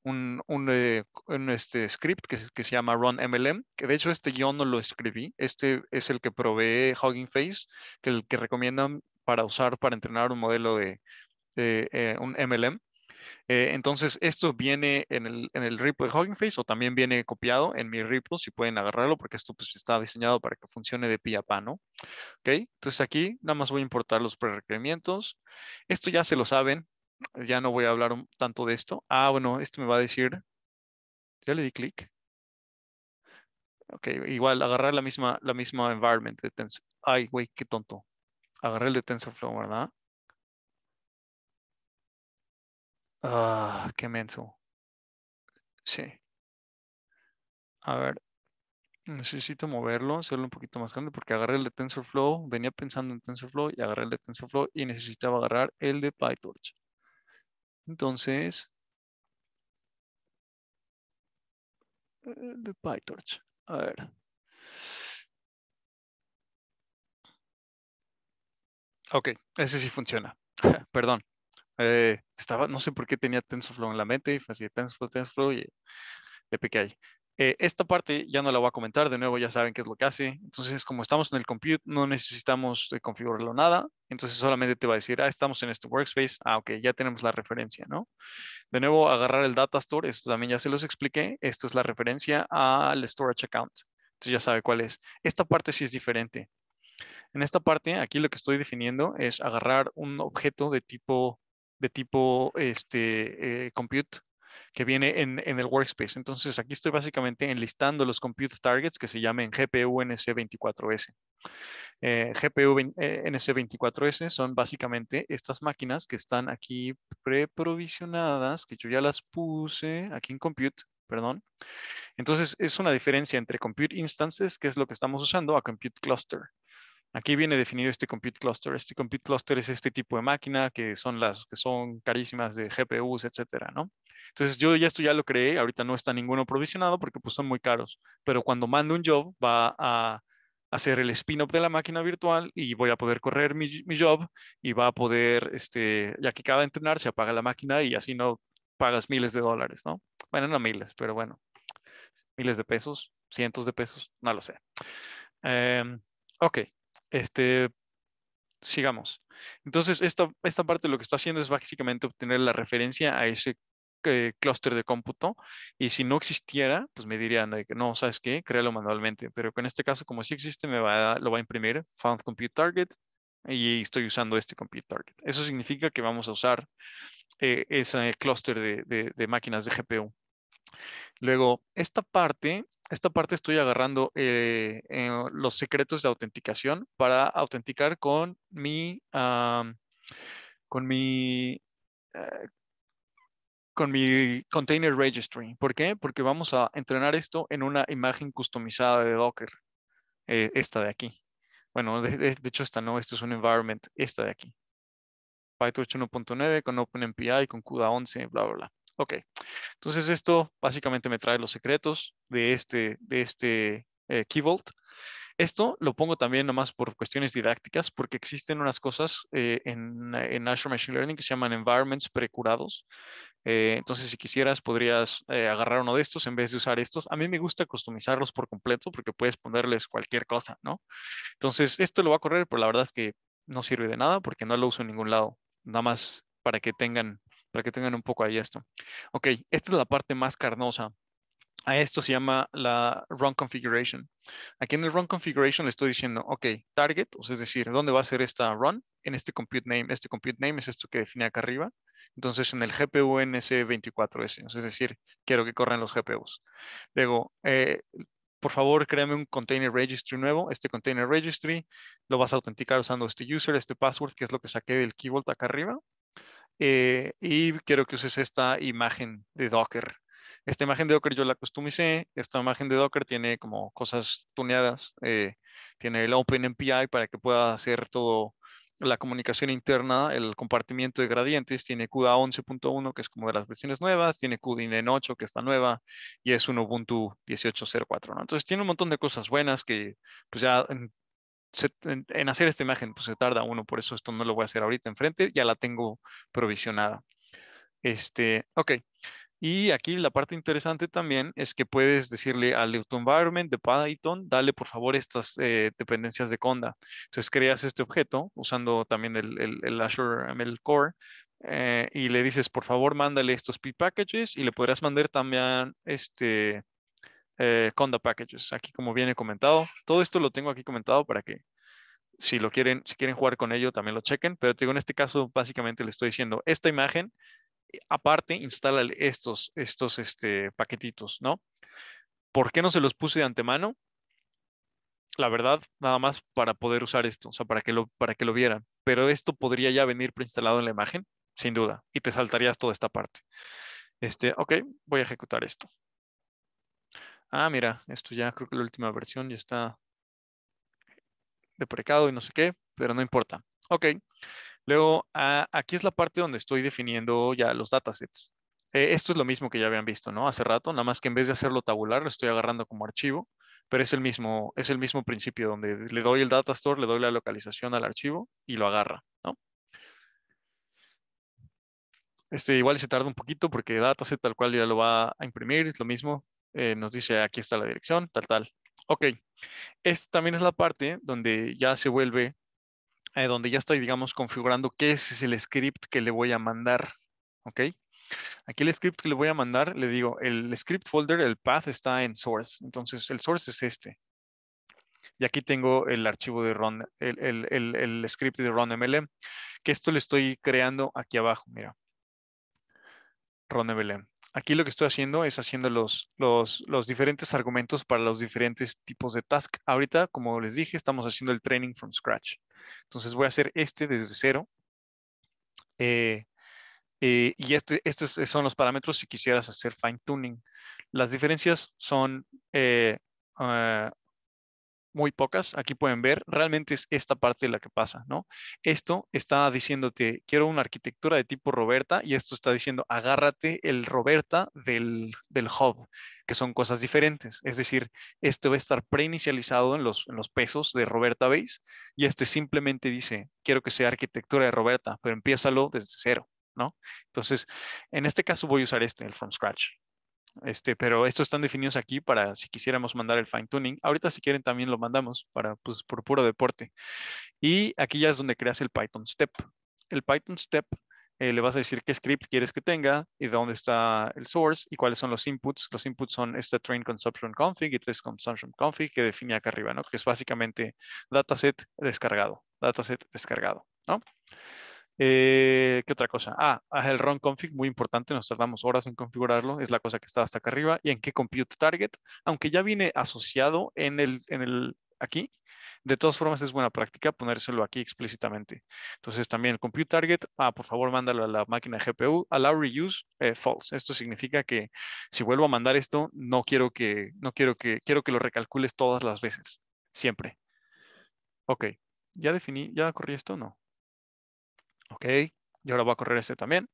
un, eh, este script que se, que se llama Run MLM, que de hecho este yo no lo escribí, este es el que provee Hugging Face, que el que recomiendan para usar para entrenar un modelo de, eh, un MLM. Eh, entonces, esto viene en el, en repo de Hugging Face o también viene copiado en mi repo, si pueden agarrarlo, porque esto pues, está diseñado para que funcione de pie a pano, ¿no? ¿Ok? Entonces, aquí nada más voy a importar los prerequerimientos. Esto ya se lo saben, ya no voy a hablar tanto de esto. Ah, bueno, esto me va a decir, ya le di clic. Ok, igual agarrar la misma, la misma environment de TensorFlow. Ay, güey, qué tonto. Agarré el de TensorFlow, ¿verdad? Ah, qué menso. Sí. A ver. Necesito moverlo, hacerlo un poquito más grande porque agarré el de TensorFlow, venía pensando en TensorFlow y agarré el de TensorFlow y necesitaba agarrar el de PyTorch. Entonces, el eh, de PyTorch. A ver. Ok, ese sí funciona. Perdón, eh, estaba, no sé por qué tenía TensorFlow en la mente y fue TensorFlow, TensorFlow y le ahí. Eh, esta parte ya no la voy a comentar, de nuevo ya saben qué es lo que hace. Entonces, como estamos en el compute, no necesitamos eh, configurarlo nada. Entonces, solamente te va a decir, ah, estamos en este workspace. Ah, ok, ya tenemos la referencia, ¿no? De nuevo, agarrar el data store, esto también ya se los expliqué. Esto es la referencia al storage account. Entonces, ya sabe cuál es. Esta parte sí es diferente. En esta parte, aquí lo que estoy definiendo es agarrar un objeto de tipo de tipo este, eh, compute que viene en, el workspace. Entonces aquí estoy básicamente enlistando los compute targets que se llamen GPU NC24S. GPU NC24S son básicamente estas máquinas que están aquí preprovisionadas, que yo ya las puse aquí en compute, perdón. Entonces es una diferencia entre compute instances, que es lo que estamos usando, a compute cluster. Aquí viene definido este compute cluster. Este compute cluster es este tipo de máquina que son las que son carísimas de GPUs, etcétera, ¿no? Entonces yo ya esto ya lo creé, ahorita no está ninguno provisionado porque pues son muy caros, pero cuando mando un job va a hacer el spin-up de la máquina virtual y voy a poder correr mi, job y va a poder, este, ya que acaba de entrenar, se apaga la máquina y así no pagas miles de dólares, ¿no? Bueno, no miles, pero bueno, miles de pesos, cientos de pesos, no lo sé. Em, ok, este, sigamos. Entonces, esta, esta parte lo que está haciendo es básicamente obtener la referencia a ese eh, clúster de cómputo y si no existiera, pues me dirían, no, ¿sabes qué? Créalo manualmente, pero en este caso, como sí existe, me va, lo va a imprimir found compute target y estoy usando este compute target. Eso significa que vamos a usar eh, ese clúster de máquinas de GPU. Luego, esta parte, esta parte estoy agarrando eh, eh, los secretos de autenticación para autenticar con mi, con mi, eh, con mi container registry. ¿Por qué? Porque vamos a entrenar esto en una imagen customizada de Docker, esta de aquí. Bueno, de, hecho esta no, esto es un environment, esta de aquí. PyTorch 1.9 con OpenMPI, con CUDA 11, bla, bla, bla. Ok, entonces esto básicamente me trae los secretos de este, de este eh, Key Vault. Esto lo pongo también nomás por cuestiones didácticas, porque existen unas cosas eh, en, en Azure Machine Learning que se llaman environments precurados. Eh, entonces, si quisieras, podrías agarrar uno de estos en vez de usar estos. A mí me gusta customizarlos por completo porque puedes ponerles cualquier cosa, ¿no? Entonces, esto lo va a correr, pero la verdad es que no sirve de nada porque no lo uso en ningún lado. Nada más para que tengan para que tengan un poco ahí esto. Ok, esta es la parte más carnosa. A esto se llama la run configuration. Aquí en el run configuration le estoy diciendo, ok, target, o sea, es decir, ¿dónde va a ser esta run? En este compute name. Este compute name es esto que define acá arriba. Entonces, en el GPU NC24S, es decir, quiero que corran los GPUs. Luego, eh, por favor, créame un container registry nuevo. Este container registry lo vas a autenticar usando este user, este password, que es lo que saqué del keyboard acá arriba. Eh, y quiero que uses esta imagen de Docker. Esta imagen de Docker yo la customicé, esta imagen de Docker tiene como cosas tuneadas, eh, tiene el OpenMPI para que pueda hacer todo la comunicación interna, el compartimiento de gradientes, tiene CUDA 11.1 que es como de las versiones nuevas, tiene CUDIN 8 que está nueva y es un Ubuntu 18.04, Entonces tiene un montón de cosas buenas que pues ya en, hacer esta imagen, pues se tarda uno, por eso esto no lo voy a hacer ahorita enfrente, ya la tengo provisionada. Este, ok. Y aquí la parte interesante también es que puedes decirle al environment de Python, dale por favor estas eh, dependencias de Conda. Entonces creas este objeto usando también el, Azure ML Core eh, y le dices, por favor, mándale estos pip packages y le podrás mandar también este, eh, Conda Packages, aquí como viene comentado. Todo esto lo tengo aquí comentado para que si lo quieren, si quieren jugar con ello, también lo chequen. Pero te digo, en este caso, básicamente le estoy diciendo, esta imagen, eh, aparte, instala estos, estos este, paquetitos, ¿no? ¿Por qué no se los puse de antemano? La verdad, nada más para poder usar esto, o sea, para que lo, para que lo vieran. Pero esto podría ya venir preinstalado en la imagen, sin duda, y te saltarías toda esta parte. Este, ok, voy a ejecutar esto ah, mira, esto ya creo que la última versión ya está deprecado y no sé qué, pero no importa. Ok, luego ah, aquí es la parte donde estoy definiendo ya los datasets. Eh, esto es lo mismo que ya habían visto, ¿no? Hace rato, nada más que en vez de hacerlo tabular, lo estoy agarrando como archivo, pero es el mismo, es el mismo principio donde le doy el data le doy la localización al archivo y lo agarra, ¿no? Este, igual se tarda un poquito porque dataset tal cual ya lo va a imprimir, es lo mismo, eh, nos dice aquí está la dirección, tal, tal. Ok, esta también es la parte donde ya se vuelve, eh, donde ya estoy, digamos, configurando qué es el script que le voy a mandar, ok. Aquí el script que le voy a mandar, le digo, el script folder, el path está en source, entonces el source es este. Y aquí tengo el archivo de Ron, el, script de RonMLM, que esto le estoy creando aquí abajo, mira. RonMLM. Aquí lo que estoy haciendo es haciendo los, los, diferentes argumentos para los diferentes tipos de task. Ahorita, como les dije, estamos haciendo el training from scratch. Entonces voy a hacer este desde cero. Eh, eh, y este, estos son los parámetros si quisieras hacer fine tuning. Las diferencias son eh, ah, muy pocas, aquí pueden ver, realmente es esta parte la que pasa, ¿no? Esto está diciéndote, quiero una arquitectura de tipo Roberta y esto está diciendo, agárrate el Roberta del, del hub, que son cosas diferentes. Es decir, este va a estar preinicializado en los, en los pesos de Roberta Base y este simplemente dice, quiero que sea arquitectura de Roberta, pero empiézalo desde cero, ¿no? Entonces, en este caso voy a usar este, el from scratch. Este, pero estos están definidos aquí para si quisiéramos mandar el fine tuning. Ahorita si quieren también lo mandamos para, pues, por puro deporte. Y aquí ya es donde creas el Python step. El Python step eh, le vas a decir qué script quieres que tenga y dónde está el source y cuáles son los inputs. Los inputs son este train consumption config y test consumption config que define acá arriba, ¿no? Que es básicamente dataset descargado, dataset descargado, ¿no? Eh, ¿Qué otra cosa? Ah, ah, el run config, muy importante, nos tardamos horas en configurarlo, es la cosa que está hasta acá arriba. ¿Y en qué compute target? Aunque ya viene asociado en el, en el aquí, de todas formas es buena práctica ponérselo aquí explícitamente. Entonces también el compute target, ah, por favor mándalo a la máquina GPU, allow reuse, eh, false. Esto significa que si vuelvo a mandar esto, no quiero que, no quiero que, quiero que lo recalcules todas las veces, siempre. Ok, ya definí, ya corrí esto, no. Ok, y ahora voy a correr este también.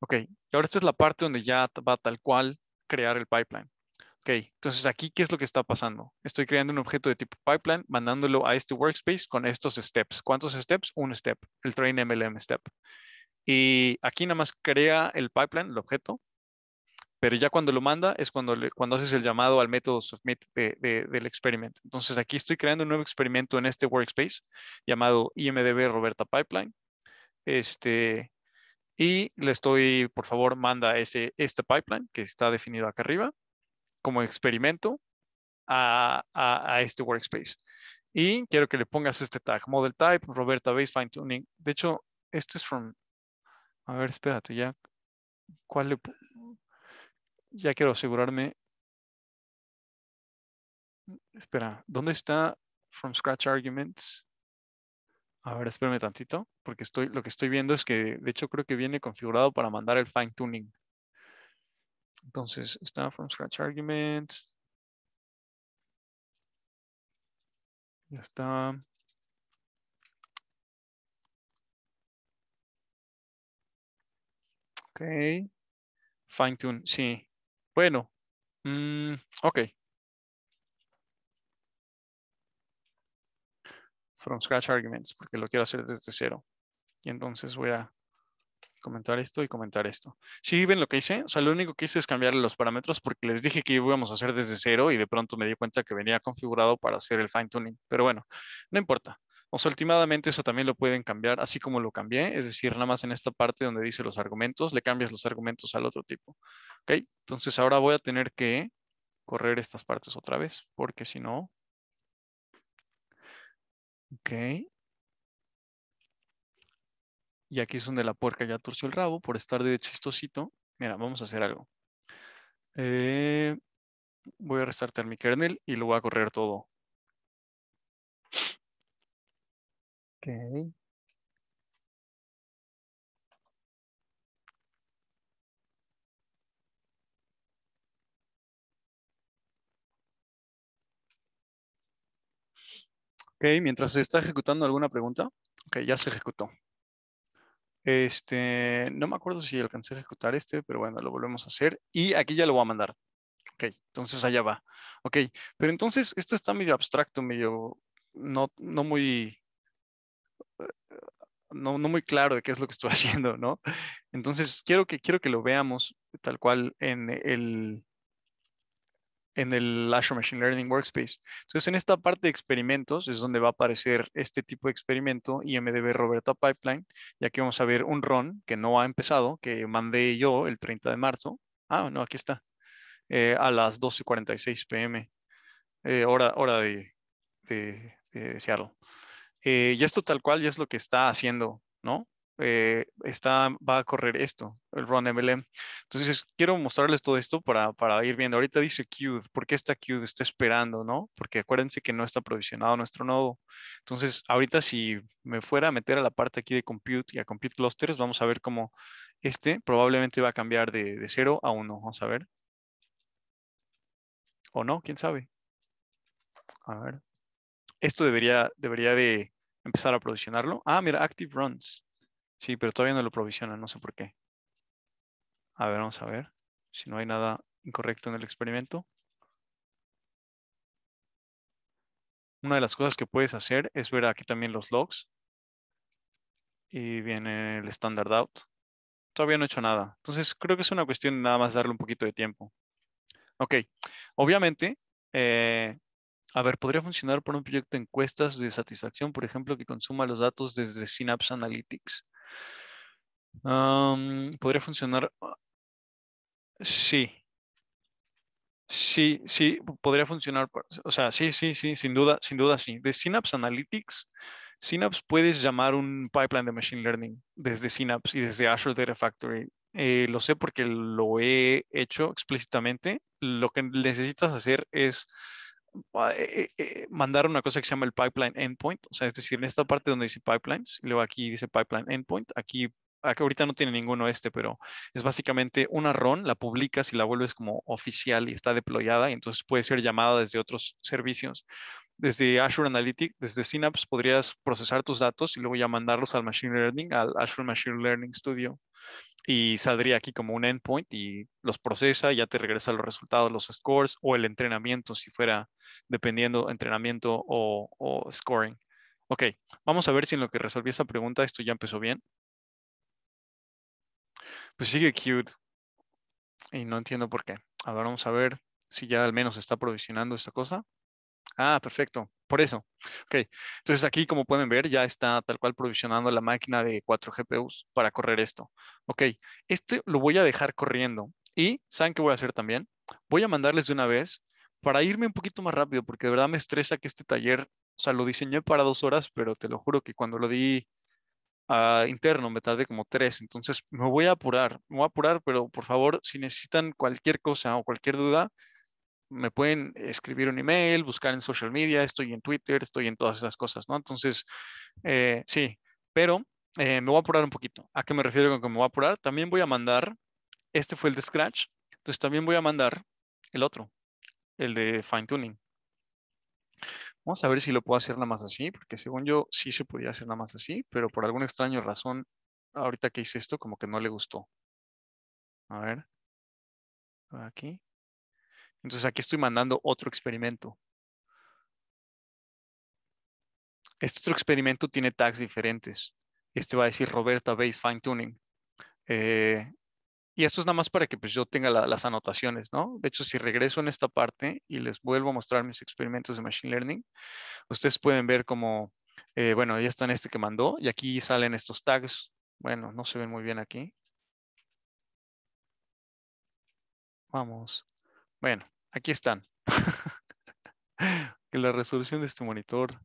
Ok, y ahora esta es la parte donde ya va tal cual crear el pipeline. Ok, entonces aquí, ¿qué es lo que está pasando? Estoy creando un objeto de tipo pipeline, mandándolo a este workspace con estos steps. ¿Cuántos steps? Un step, el train MLM step. Y aquí nada más crea el pipeline, el objeto, pero ya cuando lo manda es cuando, cuando haces el llamado al método submit del experimento. Entonces aquí estoy creando un nuevo experimento en este workspace llamado IMDB Roberta Pipeline este, y le estoy, por favor, manda ese, este pipeline que está definido acá arriba como experimento a, este workspace. Y quiero que le pongas este tag, model type, Roberta Base Fine Tuning. De hecho, esto es from, a ver, espérate, ya, ¿cuál le, ya quiero asegurarme. Espera, ¿dónde está from scratch arguments? A ver, espérame tantito, porque estoy, lo que estoy viendo es que, de hecho, creo que viene configurado para mandar el fine tuning. Entonces, está from scratch argument. Ya está. Ok. Fine tune, sí. Bueno. Mm, ok, from scratch arguments porque lo quiero hacer desde cero. Y entonces voy a comentar esto y comentar esto. ¿Sí ven lo que hice? O sea, lo único que hice es cambiarle los parámetros porque les dije que íbamos a hacer desde cero y de pronto me di cuenta que venía configurado para hacer el fine tuning. Pero bueno, no importa. O sea, últimamente eso también lo pueden cambiar así como lo cambié. Es decir, nada más en esta parte donde dice los argumentos, le cambias los argumentos al otro tipo. ¿Ok? Entonces ahora voy a tener que correr estas partes otra vez porque si no, Ok. Y aquí es donde la puerca ya torció el rabo por estar de chistosito. Mira, vamos a hacer algo. Eh, voy a restartear mi kernel y lo voy a correr todo. Ok. mientras se está ejecutando alguna pregunta. Ok, ya se ejecutó. Este, no me acuerdo si alcancé a ejecutar este, pero bueno, lo volvemos a hacer. Y aquí ya lo voy a mandar. Ok, entonces allá va. Ok, pero entonces esto está medio abstracto, medio no, no muy no, no, muy claro de qué es lo que estoy haciendo, ¿no? Entonces quiero que quiero que lo veamos tal cual en el en el Azure Machine Learning Workspace. Entonces, en esta parte de experimentos es donde va a aparecer este tipo de experimento IMDB Roberta Pipeline. Y aquí vamos a ver un run que no ha empezado, que mandé yo el 30 de marzo. Ah, no, aquí está. Eh, a las 12.46 pm, eh, hora, de, de, eh, y esto tal cual ya es lo que está haciendo, ¿no? Eh, va a correr esto, el Run MLM. Entonces, quiero mostrarles todo esto para, para ir viendo. Ahorita dice queued, ¿por qué está queued? Está esperando, ¿no? Porque acuérdense que no está provisionado nuestro nodo. Entonces, ahorita si me fuera a meter a la parte aquí de compute y a compute clusters, vamos a ver cómo este probablemente va a cambiar de, 0 a 1. Vamos a ver. ¿O no? ¿Quién sabe? A ver. Esto debería, debería de empezar a provisionarlo. Ah, mira, active runs. Sí, pero todavía no lo provisionan, no sé por qué. A ver, vamos a ver si no hay nada incorrecto en el experimento. Una de las cosas que puedes hacer es ver aquí también los logs. Y viene el standard out. Todavía no he hecho nada. Entonces creo que es una cuestión nada más darle un poquito de tiempo. Ok, obviamente, eh, a ver, podría funcionar por un proyecto de encuestas de satisfacción, por ejemplo, que consuma los datos desde Synapse Analytics. ¿Podría funcionar? Sí. Sí, sí, podría funcionar. O sea, sí, sí, sí, sin duda, sin duda sí. De Synapse Analytics, Synapse puedes llamar un pipeline de Machine Learning desde Synapse y desde Azure Data Factory. Eh, lo sé porque lo he hecho explícitamente. Lo que necesitas hacer es Ah, eh, eh, eh, mandar una cosa que se llama el pipeline endpoint, o sea, es decir, en esta parte donde dice pipelines, y luego aquí dice pipeline endpoint, aquí aquí ahorita no tiene ninguno este, pero es básicamente una ROM, la publicas y la vuelves como oficial y está deployada, y entonces puede ser llamada desde otros servicios. Desde Azure Analytics, desde Synapse, podrías procesar tus datos y luego ya mandarlos al Machine Learning, al Azure Machine Learning Studio y saldría aquí como un endpoint y los procesa, ya te regresa los resultados, los scores o el entrenamiento, si fuera dependiendo entrenamiento o, scoring. Ok, vamos a ver si en lo que resolví esta pregunta esto ya empezó bien. Pues sigue cute y no entiendo por qué. A ver, vamos a ver si ya al menos está provisionando esta cosa. Ah, perfecto por eso. Ok, entonces aquí como pueden ver ya está tal cual provisionando la máquina de 4 GPUs para correr esto. Ok, este lo voy a dejar corriendo y ¿saben qué voy a hacer también? Voy a mandarles de una vez para irme un poquito más rápido porque de verdad me estresa que este taller, o sea, lo diseñé para dos horas, pero te lo juro que cuando lo di a interno me tardé como tres, entonces me voy a apurar, me voy a apurar, pero por favor, si necesitan cualquier cosa o cualquier duda, me pueden escribir un email, buscar en social media, estoy en Twitter, estoy en todas esas cosas, ¿no? Entonces, eh, sí, pero eh, me voy a apurar un poquito. ¿A qué me refiero con que me voy a apurar? También voy a mandar, este fue el de Scratch, entonces también voy a mandar el otro, el de Fine Tuning. Vamos a ver si lo puedo hacer nada más así, porque según yo sí se podía hacer nada más así, pero por alguna extraña razón, ahorita que hice esto, como que no le gustó. A ver, aquí, entonces aquí estoy mandando otro experimento. Este otro experimento tiene tags diferentes. Este va a decir Roberta Base Fine Tuning. Eh, y esto es nada más para que pues, yo tenga las anotaciones, ¿no? De hecho, si regreso en esta parte y les vuelvo a mostrar mis experimentos de Machine Learning, ustedes pueden ver cómo eh, bueno, ya está en este que mandó y aquí salen estos tags. Bueno, no se ven muy bien aquí. Vamos. Bueno, aquí están. que la resolución de este monitor,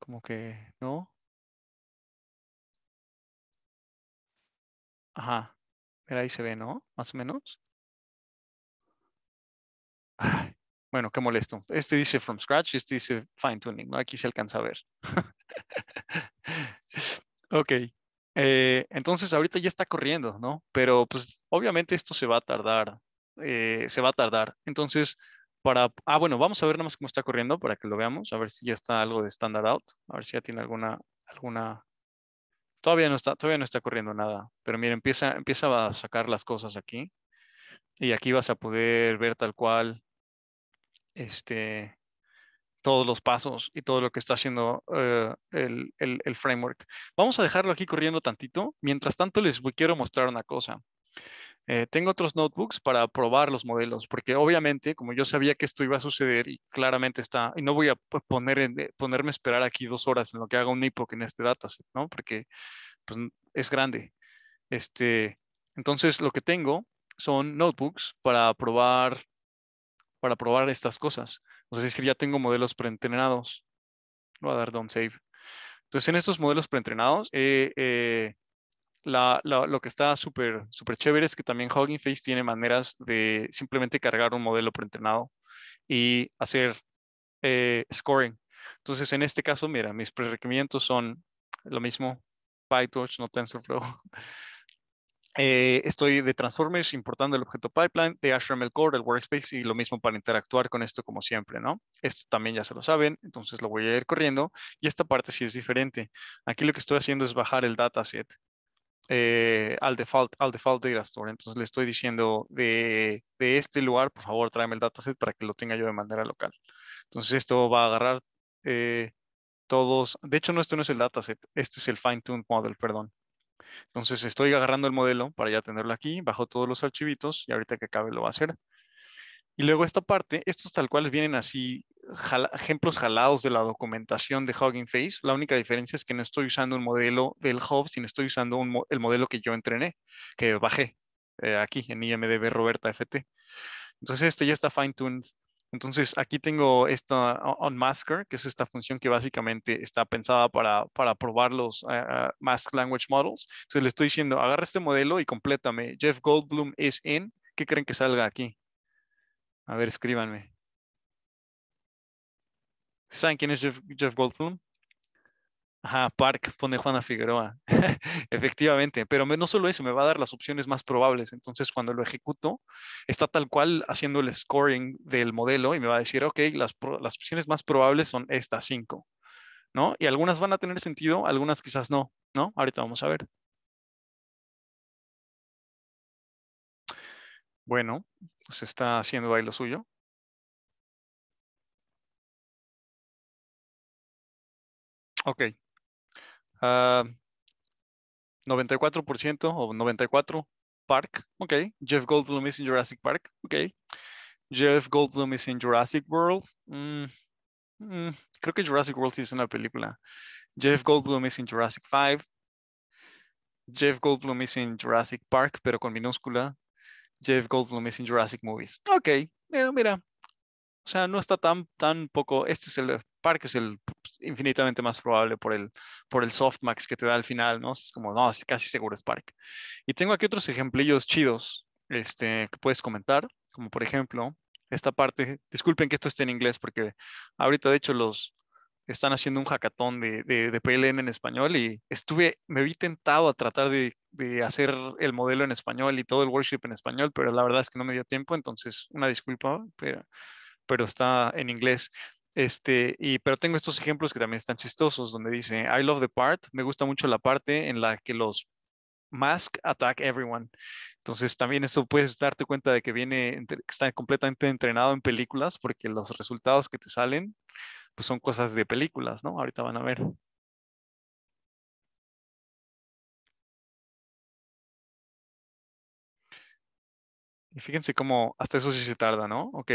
como que, ¿no? Ajá, mira, ahí se ve, ¿no? Más o menos. bueno, qué molesto. Este dice from scratch y este dice fine tuning, ¿no? Aquí se alcanza a ver. ok. Eh, entonces ahorita ya está corriendo, ¿no? Pero pues obviamente esto se va a tardar eh, se va a tardar. Entonces, para, ah, bueno, vamos a ver nada más cómo está corriendo para que lo veamos, a ver si ya está algo de standard out, a ver si ya tiene alguna, alguna, todavía no está, todavía no está corriendo nada, pero mira, empieza, empieza a sacar las cosas aquí y aquí vas a poder ver tal cual, este, todos los pasos y todo lo que está haciendo eh, el, el, el, framework. Vamos a dejarlo aquí corriendo tantito. Mientras tanto, les quiero mostrar una cosa. Eh, tengo otros notebooks para probar los modelos, porque obviamente, como yo sabía que esto iba a suceder y claramente está, y no voy a pues, poner eh, ponerme a esperar aquí dos horas en lo que haga un epoch en este dataset, ¿no? Porque pues, es grande. Este, entonces, lo que tengo son notebooks para probar, para probar estas cosas. O sea, es decir, ya tengo modelos preentrenados. Voy a dar down save. Entonces, en estos modelos preentrenados, eh, eh, lo que está súper super chévere es que también Hugging Face tiene maneras de simplemente cargar un modelo preentrenado y hacer eh, scoring. Entonces, en este caso, mira, mis requerimientos son lo mismo, PyTorch, no TensorFlow. Eh, estoy de Transformers importando el objeto pipeline, de HTML Core, el workspace y lo mismo para interactuar con esto como siempre, ¿no? Esto también ya se lo saben, entonces lo voy a ir corriendo y esta parte sí es diferente. Aquí lo que estoy haciendo es bajar el dataset eh, al, default, al default data store. Entonces le estoy diciendo de, este lugar, por favor, tráeme el dataset para que lo tenga yo de manera local. Entonces esto va a agarrar eh, todos. De hecho, no, esto no es el dataset, esto es el fine-tuned model, perdón. Entonces estoy agarrando el modelo para ya tenerlo aquí, bajo todos los archivitos y ahorita que acabe lo va a hacer. Y luego esta parte, estos tal cual vienen así ejemplos jalados de la documentación de Hugging Face. La única diferencia es que no estoy usando un modelo del Hub, sino estoy usando el modelo que yo entrené, que bajé eh, aquí en IMDB Roberta FT. Entonces este ya está fine-tuned. Entonces aquí tengo esta Unmasker, que es esta función que básicamente está pensada para, para probar los eh, eh, Mask Language Models. Entonces le estoy diciendo, agarra este modelo y complétame. Jeff Goldblum es en, ¿qué creen que salga aquí? A ver, escríbanme. ¿Saben quién es Jeff, Ajá, Park, pone Juana Figueroa. Efectivamente, pero no solo eso, me va a dar las opciones más probables. Entonces, cuando lo ejecuto, está tal cual haciendo el scoring del modelo y me va a decir, ok, las, opciones más probables son estas cinco, ¿no? Y algunas van a tener sentido, algunas quizás no, ¿no? Ahorita vamos a ver. Bueno, se está haciendo ahí lo suyo. Ok. 94% ah, o 94 Park, ok. Jeff Goldblum is in Jurassic Park, ok. Jeff Goldblum is in Jurassic World. Mm, mm, creo que Jurassic World es una película. Jeff Goldblum is in Jurassic 5. Jeff Goldblum is in Jurassic Park, pero con minúscula. Jeff Goldblum is in Jurassic Movies. Ok, mira, mira. O sea, no está tan, tan poco. Este es el Spark es el pues, infinitamente más probable por el, por el softmax que te da al final, ¿no? Es como, no, es casi seguro Spark. Y tengo aquí otros ejemplillos chidos este, que puedes comentar, como por ejemplo esta parte, disculpen que esto esté en inglés porque ahorita de hecho los están haciendo un hackatón de, de, PLN en español y estuve, me vi tentado a tratar de, de, hacer el modelo en español y todo el worship en español, pero la verdad es que no me dio tiempo, entonces una disculpa, pero, pero está en inglés. Este, y, pero tengo estos ejemplos que también están chistosos, donde dice, I love the part, me gusta mucho la parte en la que los mask attack everyone. Entonces también eso puedes darte cuenta de que viene, está completamente entrenado en películas, porque los resultados que te salen, pues son cosas de películas, ¿no? Ahorita van a ver. Y fíjense cómo hasta eso sí se tarda, ¿no? Ok.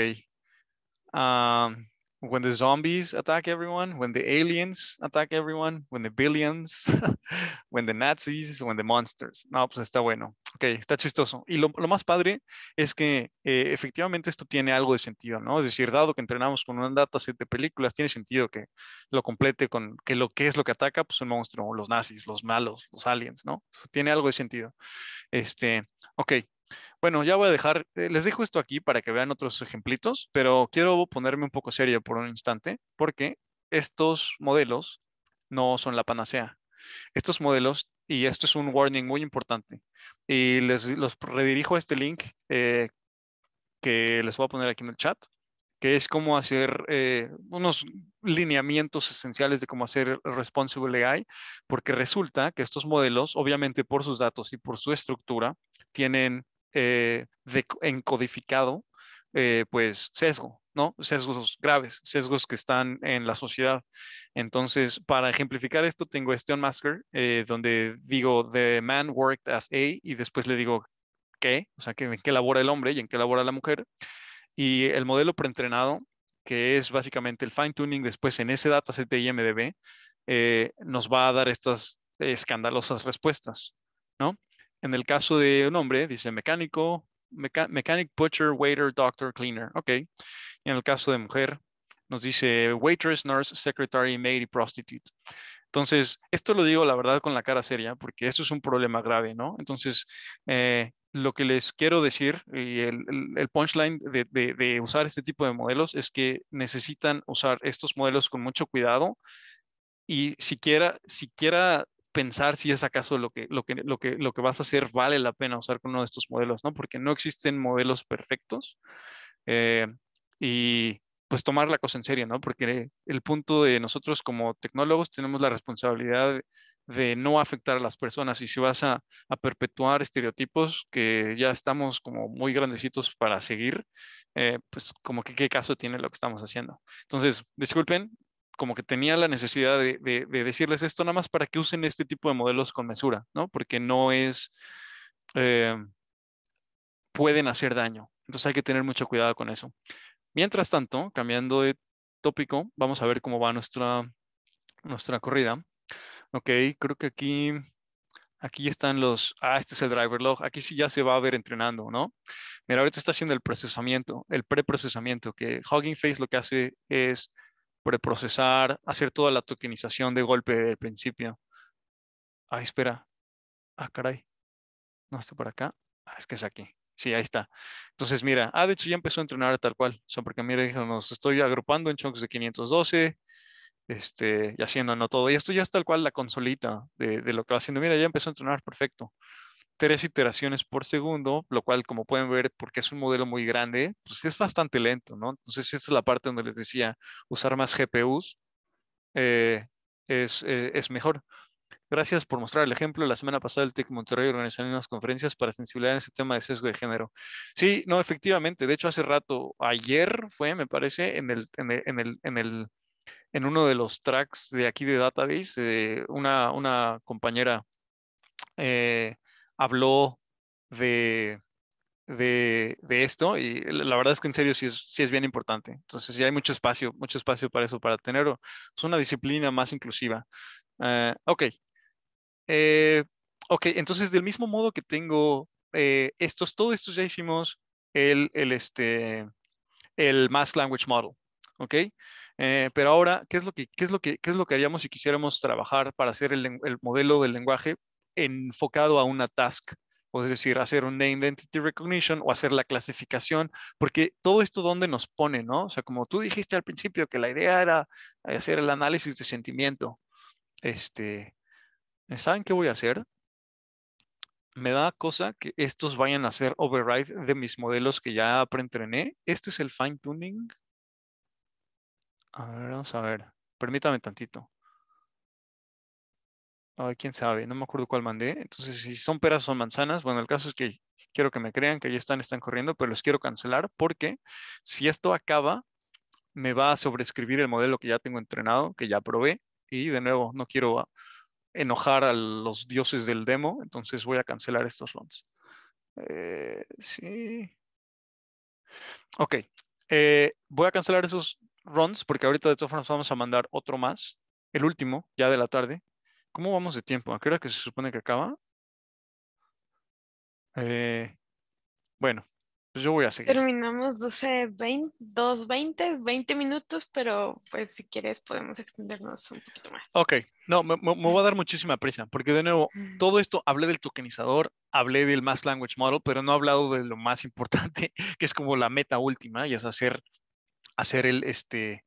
Um, when the zombies attack everyone, when the aliens attack everyone, when the billions, when the Nazis, when the monsters. No, pues está bueno. Ok, está chistoso. Y lo, más padre es que eh, efectivamente esto tiene algo de sentido, ¿no? Es decir, dado que entrenamos con un dataset de películas, tiene sentido que lo complete con que lo que es lo que ataca, pues un monstruo, los nazis, los malos, los aliens, ¿no? tiene algo de sentido. Este, ok, bueno, ya voy a dejar, eh, les dejo esto aquí para que vean otros ejemplitos, pero quiero ponerme un poco serio por un instante, porque estos modelos no son la panacea. Estos modelos, y esto es un warning muy importante, y les los redirijo a este link eh, que les voy a poner aquí en el chat, que es cómo hacer eh, unos lineamientos esenciales de cómo hacer Responsible AI, porque resulta que estos modelos, obviamente por sus datos y por su estructura, tienen eh, de, encodificado, eh, pues sesgo, ¿no? Sesgos graves, sesgos que están en la sociedad. Entonces, para ejemplificar esto, tengo este masker, eh, donde digo, the man worked as A, y después le digo, ¿qué? O sea, en qué labora el hombre y en qué labora la mujer. Y el modelo preentrenado, que es básicamente el fine tuning, después en ese dataset de IMDB, nos va a dar estas escandalosas respuestas, ¿no? En el caso de un hombre, dice mecánico, mechanic, butcher, waiter, doctor, cleaner. Ok. en el caso de mujer, nos dice waitress, nurse, secretary, maid y prostitute. Entonces, esto lo digo la verdad con la cara seria, porque esto es un problema grave, ¿no? Entonces, eh, lo que les quiero decir y el, punchline de, de, usar este tipo de modelos es que necesitan usar estos modelos con mucho cuidado y siquiera, siquiera pensar si es acaso lo que, lo lo lo que vas a hacer vale la pena usar con uno de estos modelos, ¿no? Porque no existen modelos perfectos. Eh, y pues tomar la cosa en serio, ¿no? Porque el punto de nosotros como tecnólogos tenemos la responsabilidad de no afectar a las personas y si vas a, perpetuar estereotipos que ya estamos como muy grandecitos para seguir, eh, pues como que qué caso tiene lo que estamos haciendo. Entonces, disculpen, como que tenía la necesidad de, decirles esto nada más para que usen este tipo de modelos con mesura, ¿no? Porque no es, eh, pueden hacer daño. Entonces hay que tener mucho cuidado con eso. Mientras tanto, cambiando de tópico, vamos a ver cómo va nuestra, nuestra corrida. Ok, creo que aquí, aquí están los, ah, este es el driver log, aquí sí ya se va a ver entrenando, ¿no? Mira, ahorita está haciendo el procesamiento, el preprocesamiento, que Hugging Face lo que hace es preprocesar, hacer toda la tokenización de golpe del principio. Ah, espera. Ah, caray. No está por acá. Ah, es que es aquí. Sí, ahí está. Entonces, mira, ah, de hecho ya empezó a entrenar tal cual. son porque mira, nos estoy agrupando en chunks de 512, este, y haciendo no todo. Y esto ya es tal cual la consolita de, de lo que va haciendo. Mira, ya empezó a entrenar, perfecto tres iteraciones por segundo, lo cual, como pueden ver, porque es un modelo muy grande, pues es bastante lento, ¿no? Entonces, esta es la parte donde les decía, usar más GPUs eh, eh, es, mejor. Gracias por mostrar el ejemplo. La semana pasada el TEC Monterrey organizó unas conferencias para sensibilizar en ese tema de sesgo de género. Sí, no, efectivamente. De hecho, hace rato, ayer fue, me parece, en en el, en uno de los tracks de aquí de Database, eh, una, una, compañera eh, habló de, esto y la verdad es que en serio sí es, sí es bien importante. Entonces ya hay mucho espacio, mucho espacio para eso, para tener una disciplina más inclusiva. Eh, ok. Eh, ok, entonces del mismo modo que tengo eh, estos, todos estos ya hicimos el, el, este, el Mass Language Model. Ok. pero ahora, ¿qué es, lo que, qué, es lo que, es lo que haríamos si quisiéramos trabajar para hacer el, el modelo del lenguaje enfocado a una task, o es decir, hacer un name identity recognition o hacer la clasificación, porque todo esto donde nos pone, ¿no? O sea, como tú dijiste al principio que la idea era hacer el análisis de sentimiento. Este, ¿saben qué voy a hacer? Me da cosa que estos vayan a hacer override de mis modelos que ya preentrené. Este es el fine tuning. A ver, vamos a ver. Permítame tantito. Ay, ah, quién sabe, no me acuerdo cuál mandé. Entonces, si son peras o manzanas, bueno, el caso es que quiero que me crean que ya están, están corriendo, pero los quiero cancelar porque si esto acaba, me va a sobreescribir el modelo que ya tengo entrenado, que ya probé, y de nuevo, no quiero ah, enojar a los dioses del demo, entonces voy a cancelar estos runs. Eh, sí. Ok, eh, voy a cancelar esos runs porque ahorita de todas formas vamos a mandar otro más, el último, ya de la tarde, ¿Cómo vamos de tiempo? ¿A qué hora que se supone que acaba? Eh, bueno, pues yo voy a seguir. Terminamos 12, 20, 20, minutos, pero pues si quieres podemos extendernos un poquito más. Ok, no, me, voy a dar muchísima prisa, porque de nuevo, todo esto, hablé del tokenizador, hablé del Mass Language Model, pero no he hablado de lo más importante, que es como la meta última, y es hacer, hacer el, este,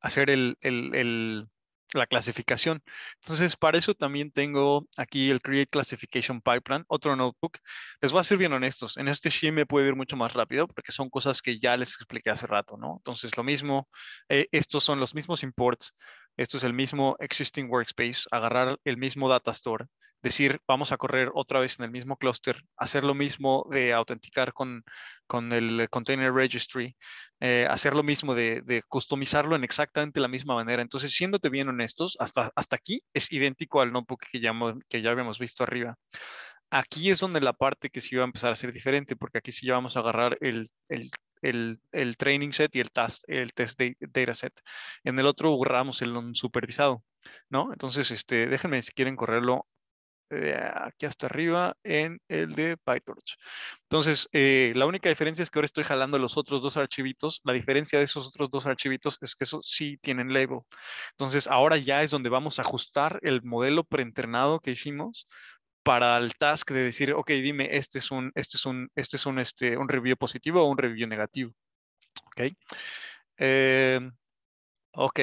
hacer el, el, el la clasificación. Entonces, para eso también tengo aquí el Create Classification Pipeline, otro notebook. Les voy a ser bien honestos, en este sí me puede ir mucho más rápido porque son cosas que ya les expliqué hace rato, ¿no? Entonces, lo mismo, eh, estos son los mismos imports, esto es el mismo Existing Workspace, agarrar el mismo Data Store, decir, vamos a correr otra vez en el mismo clúster, hacer lo mismo de autenticar con, con el container registry, eh, hacer lo mismo de, de, customizarlo en exactamente la misma manera. Entonces, siéndote bien honestos, hasta, hasta aquí es idéntico al notebook que ya, que ya habíamos visto arriba. Aquí es donde la parte que sí va a empezar a ser diferente, porque aquí sí ya vamos a agarrar el, el training set y el, el test de, data set. En el otro borramos el supervisado, ¿no? Entonces, este, déjenme si quieren correrlo aquí hasta arriba en el de PyTorch. Entonces, eh, la única diferencia es que ahora estoy jalando los otros dos archivitos. La diferencia de esos otros dos archivitos es que esos sí tienen label. Entonces, ahora ya es donde vamos a ajustar el modelo preentrenado que hicimos para el task de decir, ok, dime, este es un, este es un, este es un, este, un review positivo o un review negativo. Ok. Eh, ok,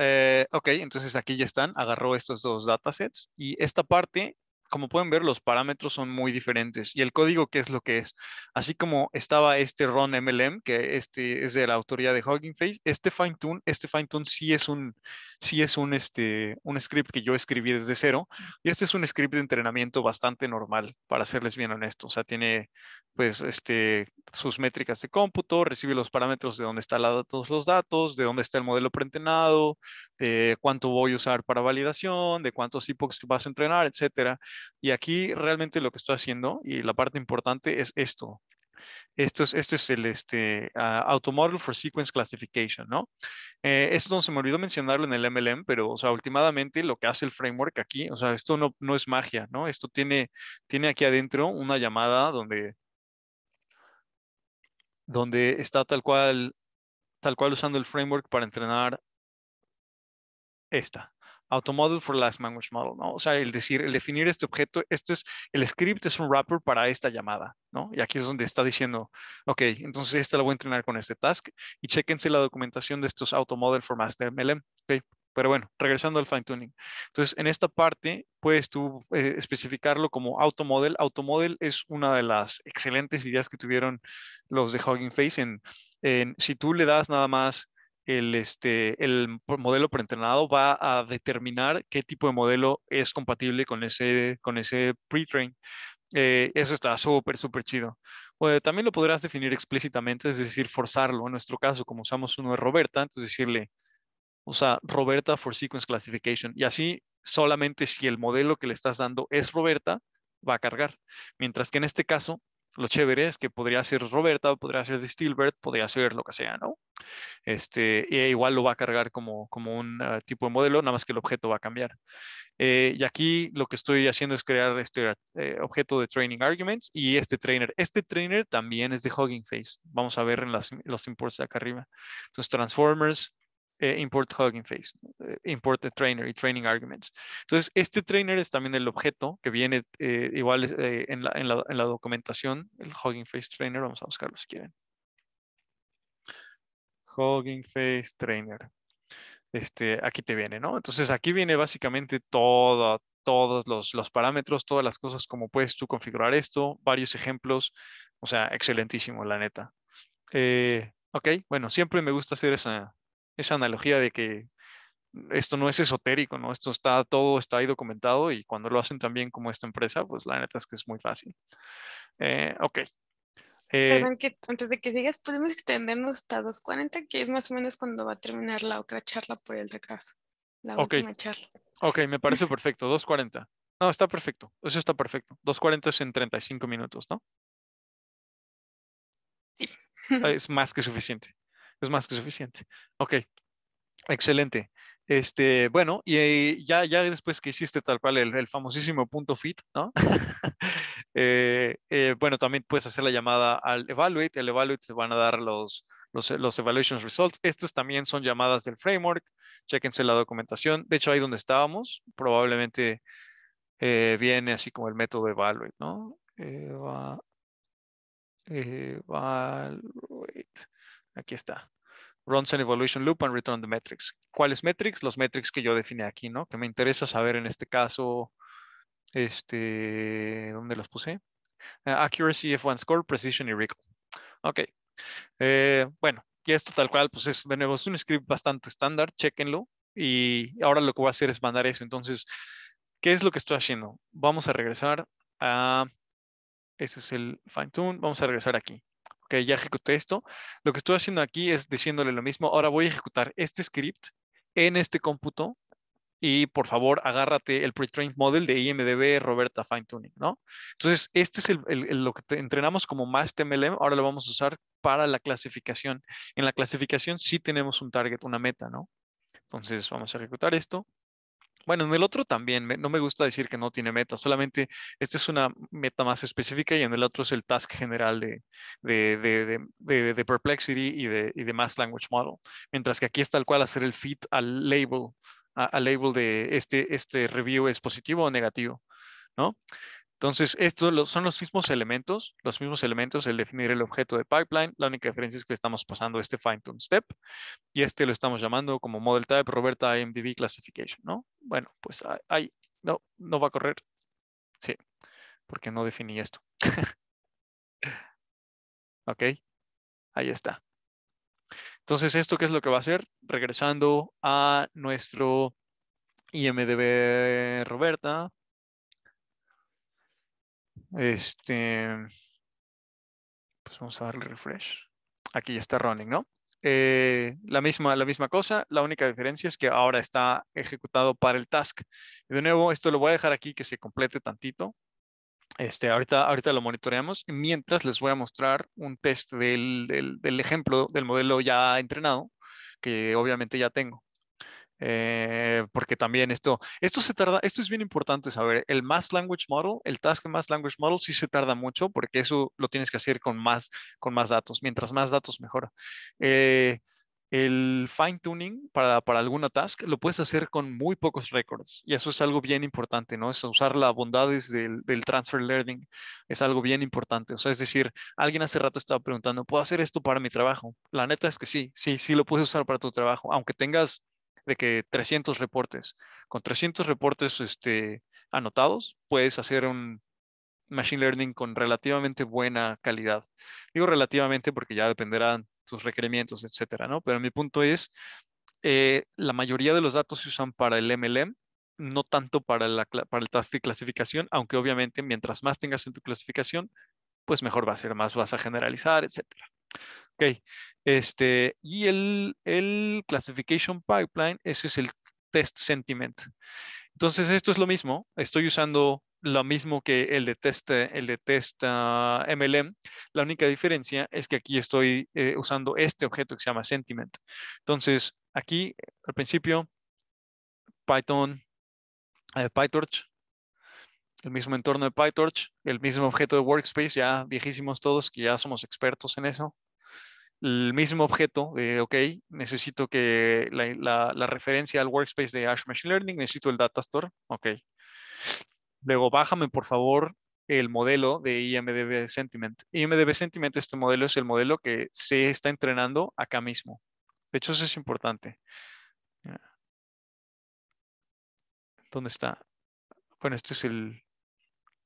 eh, ok, entonces aquí ya están, agarró estos dos datasets y esta parte como pueden ver, los parámetros son muy diferentes y el código, ¿qué es lo que es? Así como estaba este run MLM, que este es de la autoría de Hugging Face, este tune, este tune sí es un, sí es un, este, un script que yo escribí desde cero y este es un script de entrenamiento bastante normal, para serles bien honesto. O sea, tiene, pues, este, sus métricas de cómputo, recibe los parámetros de dónde están todos los datos, de dónde está el modelo preentrenado, de cuánto voy a usar para validación, de cuántos epochs vas a entrenar, etcétera. Y aquí realmente lo que estoy haciendo y la parte importante es esto. Esto es, es el este, ah, Automodel for Sequence Classification, ¿no? Eh, esto no se me olvidó mencionarlo en el MLM, pero, o sea, últimamente lo que hace el framework aquí, o sea, esto no, es magia, ¿no? Esto tiene, tiene aquí adentro una llamada donde, donde está tal cual, tal cual usando el framework para entrenar esta, automodel for last language model, ¿no? O sea, el decir, el definir este objeto, este es, el script es un wrapper para esta llamada, ¿no? Y aquí es donde está diciendo, ok, entonces esta la voy a entrenar con este task y chequense la documentación de estos automodel for master MLM, ok. Pero bueno, regresando al fine tuning. Entonces, en esta parte puedes tú eh, especificarlo como automodel. Automodel es una de las excelentes ideas que tuvieron los de Hugging Face en, en si tú le das nada más el, este, el modelo preentrenado va a determinar qué tipo de modelo es compatible con ese, con ese pre-train. Eh, eso está súper, súper chido. Pues, también lo podrás definir explícitamente, es decir, forzarlo. En nuestro caso, como usamos uno de Roberta, entonces decirle, o sea Roberta for Sequence Classification. Y así, solamente si el modelo que le estás dando es Roberta, va a cargar. Mientras que en este caso, lo chévere es que podría ser Roberta, podría ser de Stilbert, podría ser lo que sea, ¿no? Este, e igual lo va a cargar como, como un ah, tipo de modelo, nada más que el objeto va a cambiar. Eh, y aquí lo que estoy haciendo es crear este ah, eh, objeto de training arguments y este trainer. Este trainer también es de Hugging Face. Vamos a ver en los imports de acá arriba. Entonces, transformers, eh, import Hugging Face, eh, import the trainer y training arguments. Entonces, este trainer es también el objeto que viene eh, igual en la, documentación, el Hugging Face Trainer, vamos a buscarlo si quieren. Hugging Face Trainer. Este, aquí te viene, ¿no? Entonces, aquí viene básicamente todo, todos los, los parámetros, todas las cosas, como puedes tú configurar esto, varios ejemplos. O sea, excelentísimo, la neta. ok, bueno, siempre me gusta hacer esa, esa analogía de que esto no es esotérico, ¿no? Esto está, todo está ahí documentado y cuando lo hacen también como esta empresa, pues la neta es que es muy fácil. Eh, ok. Eh, Perdón, que antes de que sigas, podemos extendernos hasta 2.40, que es más o menos cuando va a terminar la otra charla por el retraso. La última charla. Ok, me parece perfecto, 2.40. No, está perfecto, eso está perfecto. 2.40 es en 35 minutos, ¿no? Sí. Ah, es más que suficiente es más que suficiente. Ok, excelente. Este, bueno, y eh, ya, ya después que hiciste tal cual el, el famosísimo punto fit, ¿no? Eh, eh, bueno, también puedes hacer la llamada al evaluate. El evaluate te van a dar los, los, los results. Estos también son llamadas del framework. Chequense la documentación. De hecho, ahí donde estábamos, probablemente viene así como el método evaluate, ¿no? evaluate. Aquí está. Runs an evolution loop and return the metrics. ¿Cuáles metrics? Los metrics que yo definí aquí, ¿no? Que me interesa saber en este caso, este, ¿dónde los puse? Ah, accuracy, F1 score, precision y recall. Ok. Eh, bueno, y esto tal cual, pues es de nuevo, es un script bastante estándar, chequenlo. Y ahora lo que voy a hacer es mandar eso. Entonces, ¿qué es lo que estoy haciendo? Vamos a regresar a, ese es el fine tune, vamos a regresar aquí que ya ejecuté esto, lo que estoy haciendo aquí es diciéndole lo mismo, ahora voy a ejecutar este script en este cómputo y por favor agárrate el pre-trained model de IMDB Roberta Fine Tuning, ¿no? Entonces, este es lo que entrenamos como más TMLM. ahora lo vamos a usar para la clasificación. En la clasificación sí tenemos un target, una meta, ¿no? Entonces, vamos a ejecutar esto. Bueno, en el otro también, no me gusta decir que no tiene meta, solamente esta es una meta más específica y en el otro es el task general de, Perplexity y de, Mass Language Model. Mientras que aquí es tal cual hacer el fit al label, al label de este, este review es positivo o negativo, ¿no? Entonces, estos son los mismos elementos, los mismos elementos, el definir el objeto de pipeline, la única diferencia es que estamos pasando este fine-tune step y este lo estamos llamando como model type Roberta IMDb classification, ¿no? Bueno, pues ahí, no, no va a correr. Sí, porque no definí esto. ok, ahí está. Entonces, ¿esto qué es lo que va a hacer? Regresando a nuestro IMDB Roberta, este, pues vamos a darle refresh. Aquí ya está running, ¿no? Eh, la, misma, la misma cosa, la única diferencia es que ahora está ejecutado para el task. De nuevo, esto lo voy a dejar aquí que se complete tantito. Este, ahorita, ahorita lo monitoreamos. Mientras les voy a mostrar un test del ejemplo del modelo ya entrenado, que obviamente ya tengo. Eh, porque también esto, esto se tarda, esto es bien importante saber, el Mass Language Model, el Task Mass Language Model sí se tarda mucho porque eso lo tienes que hacer con más, con más datos, mientras más datos mejor. Eh, el fine tuning para, para, alguna task lo puedes hacer con muy pocos récords y eso es algo bien importante, ¿no? Es usar las bondades del, del, transfer learning, es algo bien importante. O sea, es decir, alguien hace rato estaba preguntando, ¿puedo hacer esto para mi trabajo? La neta es que sí, sí, sí lo puedes usar para tu trabajo, aunque tengas de que 300 reportes. Con 300 reportes este, anotados, puedes hacer un machine learning con relativamente buena calidad. Digo relativamente porque ya dependerán tus requerimientos, etcétera, ¿no? Pero mi punto es, eh, la mayoría de los datos se usan para el MLM, no tanto para, la, para el task de clasificación, aunque obviamente mientras más tengas en tu clasificación, pues mejor va a ser más, vas a generalizar, etc. Ok, este, y el, classification pipeline, ese es el test sentiment. Entonces, esto es lo mismo, estoy usando lo mismo que el de test, el de MLM. Ah, La única diferencia es que aquí estoy eh, usando este objeto que se llama sentiment. Entonces, aquí al principio, Python, eh, PyTorch, el mismo entorno de PyTorch, el mismo objeto de workspace, ya viejísimos todos, que ya somos expertos en eso. El mismo objeto de, ok, necesito que la, referencia al workspace de Azure Machine Learning, necesito el data store, ok. Luego, bájame por favor el modelo de IMDB Sentiment. IMDB Sentiment, este modelo es el modelo que se está entrenando acá mismo. De hecho, eso es importante. ¿Dónde está? Bueno, esto es el,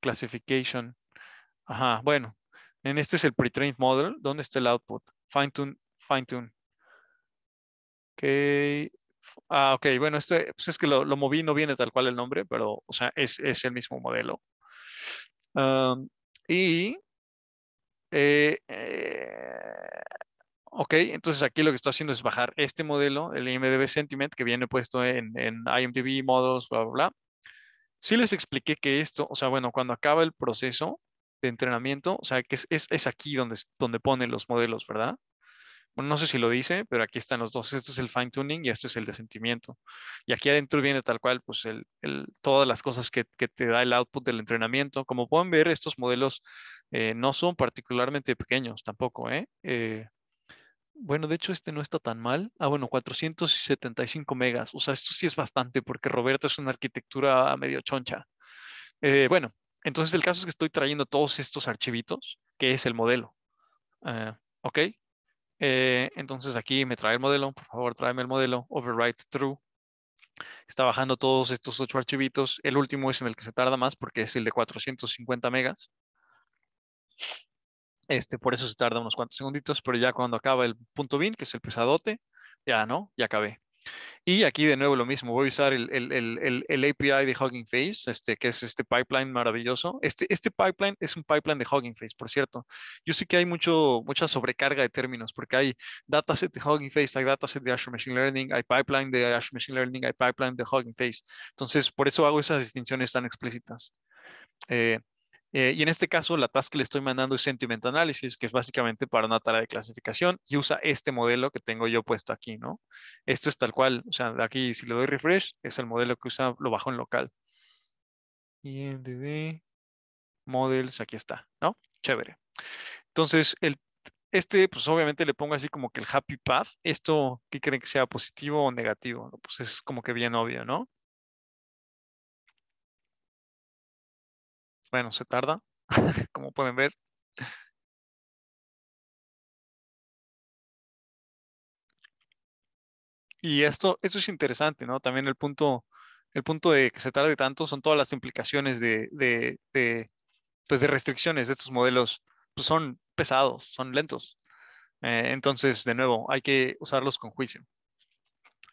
classification. Ajá, bueno, en este es el pre-trained model. ¿Dónde está el output? Fine-tune, fine-tune. Ok. Ah, ok, bueno, este, pues es que lo, lo, moví, no viene tal cual el nombre, pero, o sea, es, el mismo modelo. y, eh, eh, ok, entonces aquí lo que está haciendo es bajar este modelo, el IMDB Sentiment, que viene puesto en, en IMDB Models, bla, bla, bla, Sí les expliqué que esto, o sea, bueno, cuando acaba el proceso de entrenamiento, o sea, que es, aquí donde, donde ponen los modelos, ¿verdad? Bueno, no sé si lo dice, pero aquí están los dos. esto es el fine tuning y esto es el de sentimiento. Y aquí adentro viene tal cual, pues, el, todas las cosas que, te da el output del entrenamiento. Como pueden ver, estos modelos eh, no son particularmente pequeños tampoco, ¿eh? eh bueno, de hecho este no está tan mal. Ah, bueno, 475 megas. O sea, esto sí es bastante porque Roberto es una arquitectura medio choncha. Eh, bueno, entonces el caso es que estoy trayendo todos estos archivitos, que es el modelo. Ah, ¿Ok? Eh, entonces aquí me trae el modelo. Por favor, tráeme el modelo. Override true. Está bajando todos estos ocho archivitos. El último es en el que se tarda más porque es el de 450 megas. Este, por eso se tarda unos cuantos segunditos, pero ya cuando acaba el punto bin, que es el pesadote, ya no, ya acabé. Y aquí de nuevo lo mismo, voy a usar el, API de Hugging Face, este, que es este pipeline maravilloso. Este, este pipeline es un pipeline de Hugging Face, por cierto. Yo sé que hay mucho, mucha sobrecarga de términos, porque hay dataset de Hugging Face, hay dataset de Azure Machine Learning, hay pipeline de Azure Machine Learning, hay pipeline de Hugging Face. Entonces, por eso hago esas distinciones tan explícitas. Eh, eh, y en este caso, la task que le estoy mandando es Sentiment Analysis, que es básicamente para una tarea de clasificación y usa este modelo que tengo yo puesto aquí, ¿no? Esto es tal cual, o sea, aquí si le doy refresh, es el modelo que usa, lo bajo en local. Y DB, models, aquí está, ¿no? Chévere. Entonces, este, pues obviamente le pongo así como que el happy path. Esto, ¿qué creen que sea positivo o negativo? Pues es como que bien obvio, ¿no? bueno, se tarda, como pueden ver. Y esto, esto es interesante, ¿no? También el punto, el punto de que se tarde tanto son todas las implicaciones de, de, pues, restricciones de estos modelos. Pues son pesados, son lentos. Eh, entonces, de nuevo, hay que usarlos con juicio.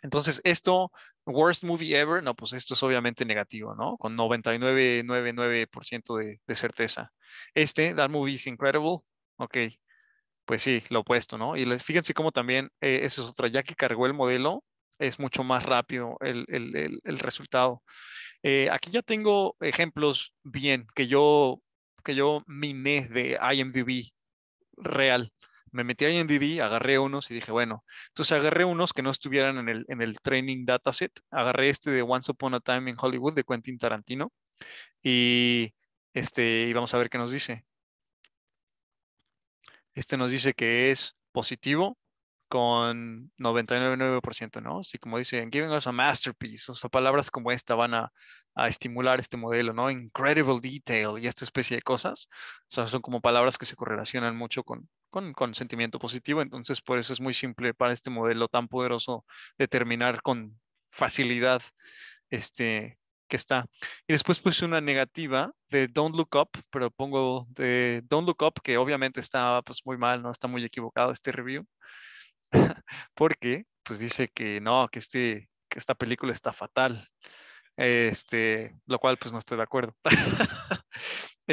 Entonces, esto, worst movie ever, no, pues esto es obviamente negativo, ¿no? Con 99,99% de, certeza. Este, that movie is incredible, ok, pues sí, lo opuesto, ¿no? Y fíjense cómo también, eh, esa es otra, ya que cargó el modelo, es mucho más rápido el, resultado. Eh, aquí ya tengo ejemplos bien que yo, que yo miné de IMDb real me metí ahí en DD, agarré unos y dije, bueno, entonces agarré unos que no estuvieran en el, en el training dataset, agarré este de Once Upon a Time in Hollywood de Quentin Tarantino y, este, y vamos a ver qué nos dice. Este nos dice que es positivo, con 99,9%, ¿no? Así como dicen, giving us a masterpiece, o sea, palabras como esta van a, estimular este modelo, ¿no? Incredible detail y esta especie de cosas, o sea, son como palabras que se correlacionan mucho con, sentimiento positivo, entonces por eso es muy simple para este modelo tan poderoso determinar con facilidad este que está. Y después puse una negativa de Don't Look Up, pero pongo de Don't Look Up, que obviamente está pues muy mal, no está muy equivocado este review. porque pues dice que no, que, este, que esta película está fatal, este, lo cual pues no estoy de acuerdo.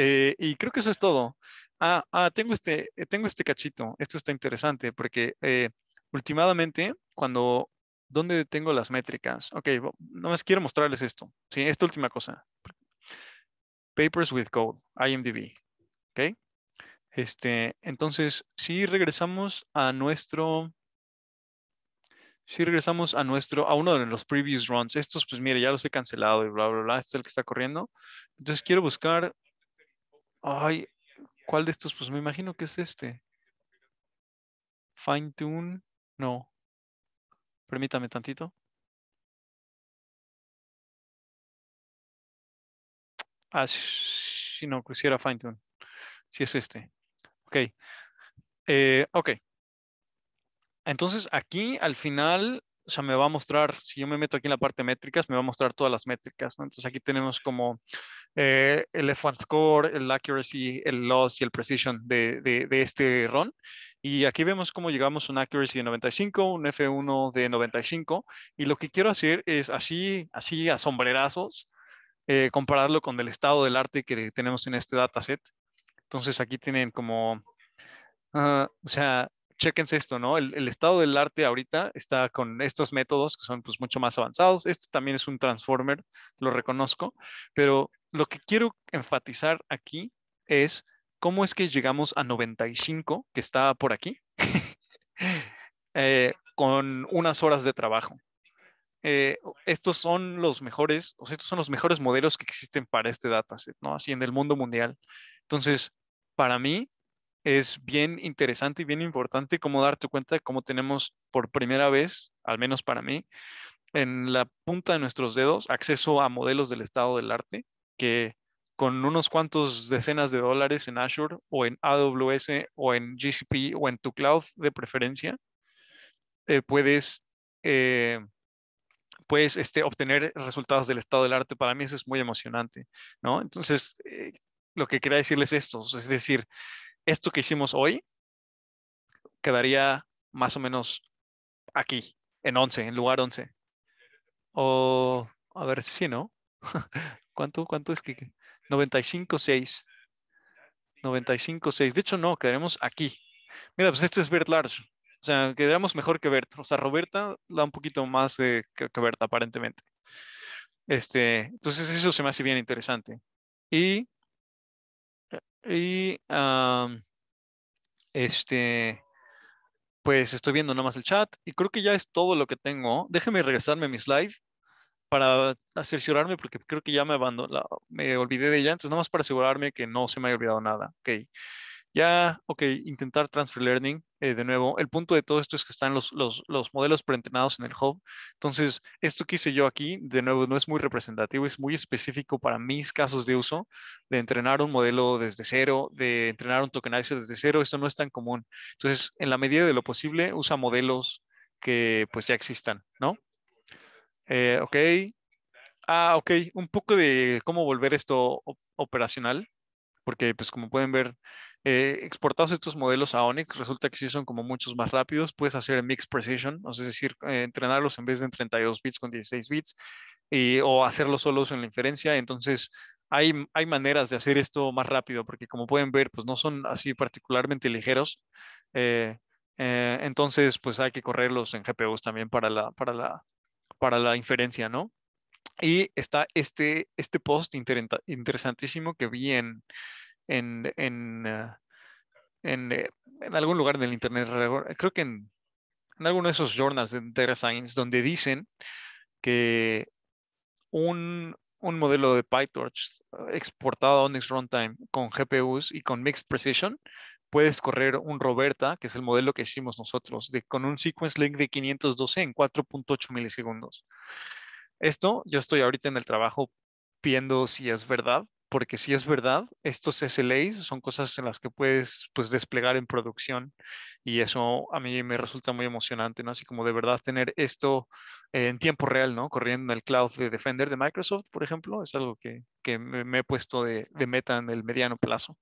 Eh, y creo que eso es todo. Ah, ah, tengo, este, eh, tengo este cachito, esto está interesante porque eh, últimamente cuando... ¿Dónde tengo las métricas? Ok, nomás quiero mostrarles esto. Sí, esta última cosa. Papers with Code, IMDb. ¿Ok? Este, entonces, si regresamos a nuestro si regresamos a nuestro, a uno de los previous runs, estos pues mire, ya los he cancelado y bla, bla, bla, este es el que está corriendo. Entonces quiero buscar, ay, ¿cuál de estos? Pues me imagino que es este. Fine Tune, no. Permítame tantito. Ah, si no, quisiera pues, Fine Tune. Si es este. Ok. Eh, ok. Entonces aquí al final, o sea, me va a mostrar, si yo me meto aquí en la parte de métricas, me va a mostrar todas las métricas, ¿no? Entonces aquí tenemos como eh, el F1 score, el accuracy, el loss y el precision de, de, de este run. Y aquí vemos cómo llegamos a un accuracy de 95, un F1 de 95. Y lo que quiero hacer es así, así a sombrerazos, eh, compararlo con el estado del arte que tenemos en este dataset. Entonces aquí tienen como, ah, o sea, chequense esto, ¿no? El, estado del arte ahorita está con estos métodos que son pues mucho más avanzados. Este también es un transformer, lo reconozco, pero lo que quiero enfatizar aquí es cómo es que llegamos a 95, que está por aquí, eh, con unas horas de trabajo. Eh, estos son los mejores, o sea, estos son los mejores modelos que existen para este dataset, ¿no? Así en el mundo mundial. Entonces, para mí, es bien interesante y bien importante como darte cuenta de cómo tenemos por primera vez, al menos para mí, en la punta de nuestros dedos acceso a modelos del estado del arte que con unos cuantos decenas de dólares en Azure o en AWS o en GCP o en tu cloud de preferencia, eh, puedes, eh, puedes este, obtener resultados del estado del arte. Para mí eso es muy emocionante, ¿no? Entonces, eh, lo que quería decirles esto, es decir, esto que hicimos hoy quedaría más o menos aquí, en 11, en lugar 11. O, a ver, si ¿no? ¿Cuánto, ¿Cuánto es que? 95.6. 95.6. De hecho, no, quedaremos aquí. Mira, pues este es Bert Large. O sea, quedaremos mejor que Bert. O sea, Roberta da un poquito más que, Bert, aparentemente. Este, entonces, eso se me hace bien interesante. Y y este, pues estoy viendo nomás el chat y creo que ya es todo lo que tengo. Déjeme regresarme a mi slide para asegurarme porque creo que ya me me olvidé de ella, entonces nada más para asegurarme que no se me haya olvidado nada. Ok. Ya, ok, intentar transfer learning eh, de nuevo. El punto de todo esto es que están los, los, los modelos preentrenados en el hub. Entonces, esto que hice yo aquí, de nuevo, no es muy representativo, es muy específico para mis casos de uso, de entrenar un modelo desde cero, de entrenar un tokenizer desde cero. Esto no es tan común. Entonces, en la medida de lo posible, usa modelos que pues ya existan, ¿no? Eh, ok. Ah, ok. Un poco de cómo volver esto operacional porque pues como pueden ver, eh, exportados estos modelos a ONNX resulta que sí son como muchos más rápidos. Puedes hacer mixed precision, es decir, eh, entrenarlos en vez de en 32 bits con 16 bits o hacerlos solos en la inferencia. Entonces, hay, hay, maneras de hacer esto más rápido, porque como pueden ver, pues no son así particularmente ligeros. Eh, entonces, pues hay que correrlos en GPUs también para la, para la, para la inferencia, ¿no? Y está este, este post interesantísimo que vi en, en, en, eh, en, eh, en algún lugar del Internet, creo que en, alguno de esos journals de Data Science, donde dicen que un, un modelo de PyTorch eh, exportado a Onyx Runtime con GPUs y con Mixed Precision, puedes correr un Roberta, que es el modelo que hicimos nosotros, de, con un sequence link de 512 en 4.8 milisegundos. Esto yo estoy ahorita en el trabajo viendo si es verdad, porque si es verdad, estos SLAs son cosas en las que puedes pues, desplegar en producción y eso a mí me resulta muy emocionante, ¿no? Así como de verdad tener esto en tiempo real, ¿no? Corriendo en el cloud de Defender de Microsoft, por ejemplo, es algo que, me, he puesto de, meta en el mediano plazo.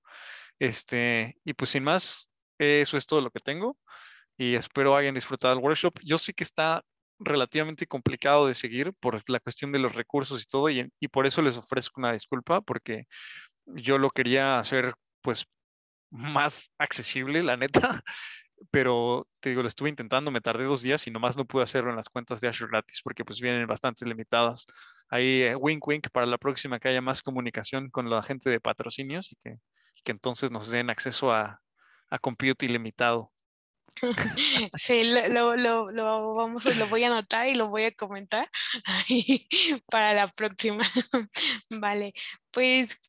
Este, y pues sin más, eso es todo lo que tengo y espero hayan disfrutado el workshop. Yo sé que está relativamente complicado de seguir por la cuestión de los recursos y todo, y, y, por eso les ofrezco una disculpa, porque yo lo quería hacer pues más accesible, la neta, pero te digo, lo estuve intentando, me tardé dos días y nomás no pude hacerlo en las cuentas de Azure gratis, porque pues vienen bastante limitadas. Ahí, eh, wink, wink, para la próxima que haya más comunicación con la gente de patrocinios y que, entonces nos den acceso a, a compute ilimitado. sí, lo, lo, lo, vamos, lo voy a anotar y lo voy a comentar para la próxima. Vale, pues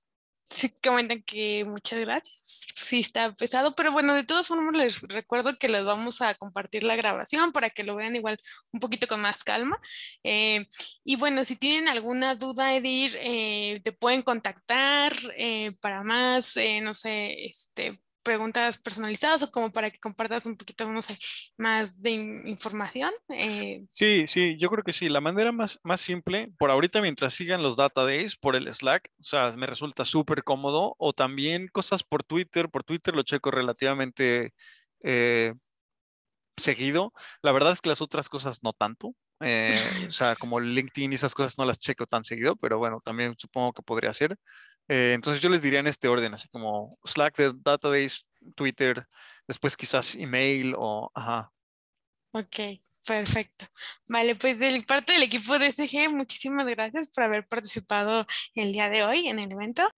sí comentan que muchas gracias. Sí está pesado, pero bueno, de todas formas les recuerdo que les vamos a compartir la grabación para que lo vean igual un poquito con más calma. Eh, y bueno, si tienen alguna duda, Edir, eh, te pueden contactar eh, para más, no sé, este, preguntas personalizadas o como para que compartas un poquito, no sé, más de información. Eh. Sí, sí, yo creo que sí. La manera más, más simple, por ahorita mientras sigan los data days por el Slack, o sea, me resulta súper cómodo, o también cosas por Twitter, por Twitter lo checo relativamente eh, seguido. La verdad es que las otras cosas no tanto. Eh, o sea, como LinkedIn y esas cosas no las checo tan seguido, pero bueno, también supongo que podría ser. Eh, entonces yo les diría en este orden, así como Slack database, Twitter, después quizás email o ajá. Ok, perfecto. Vale, pues de parte del equipo de SG, muchísimas gracias por haber participado el día de hoy en el evento.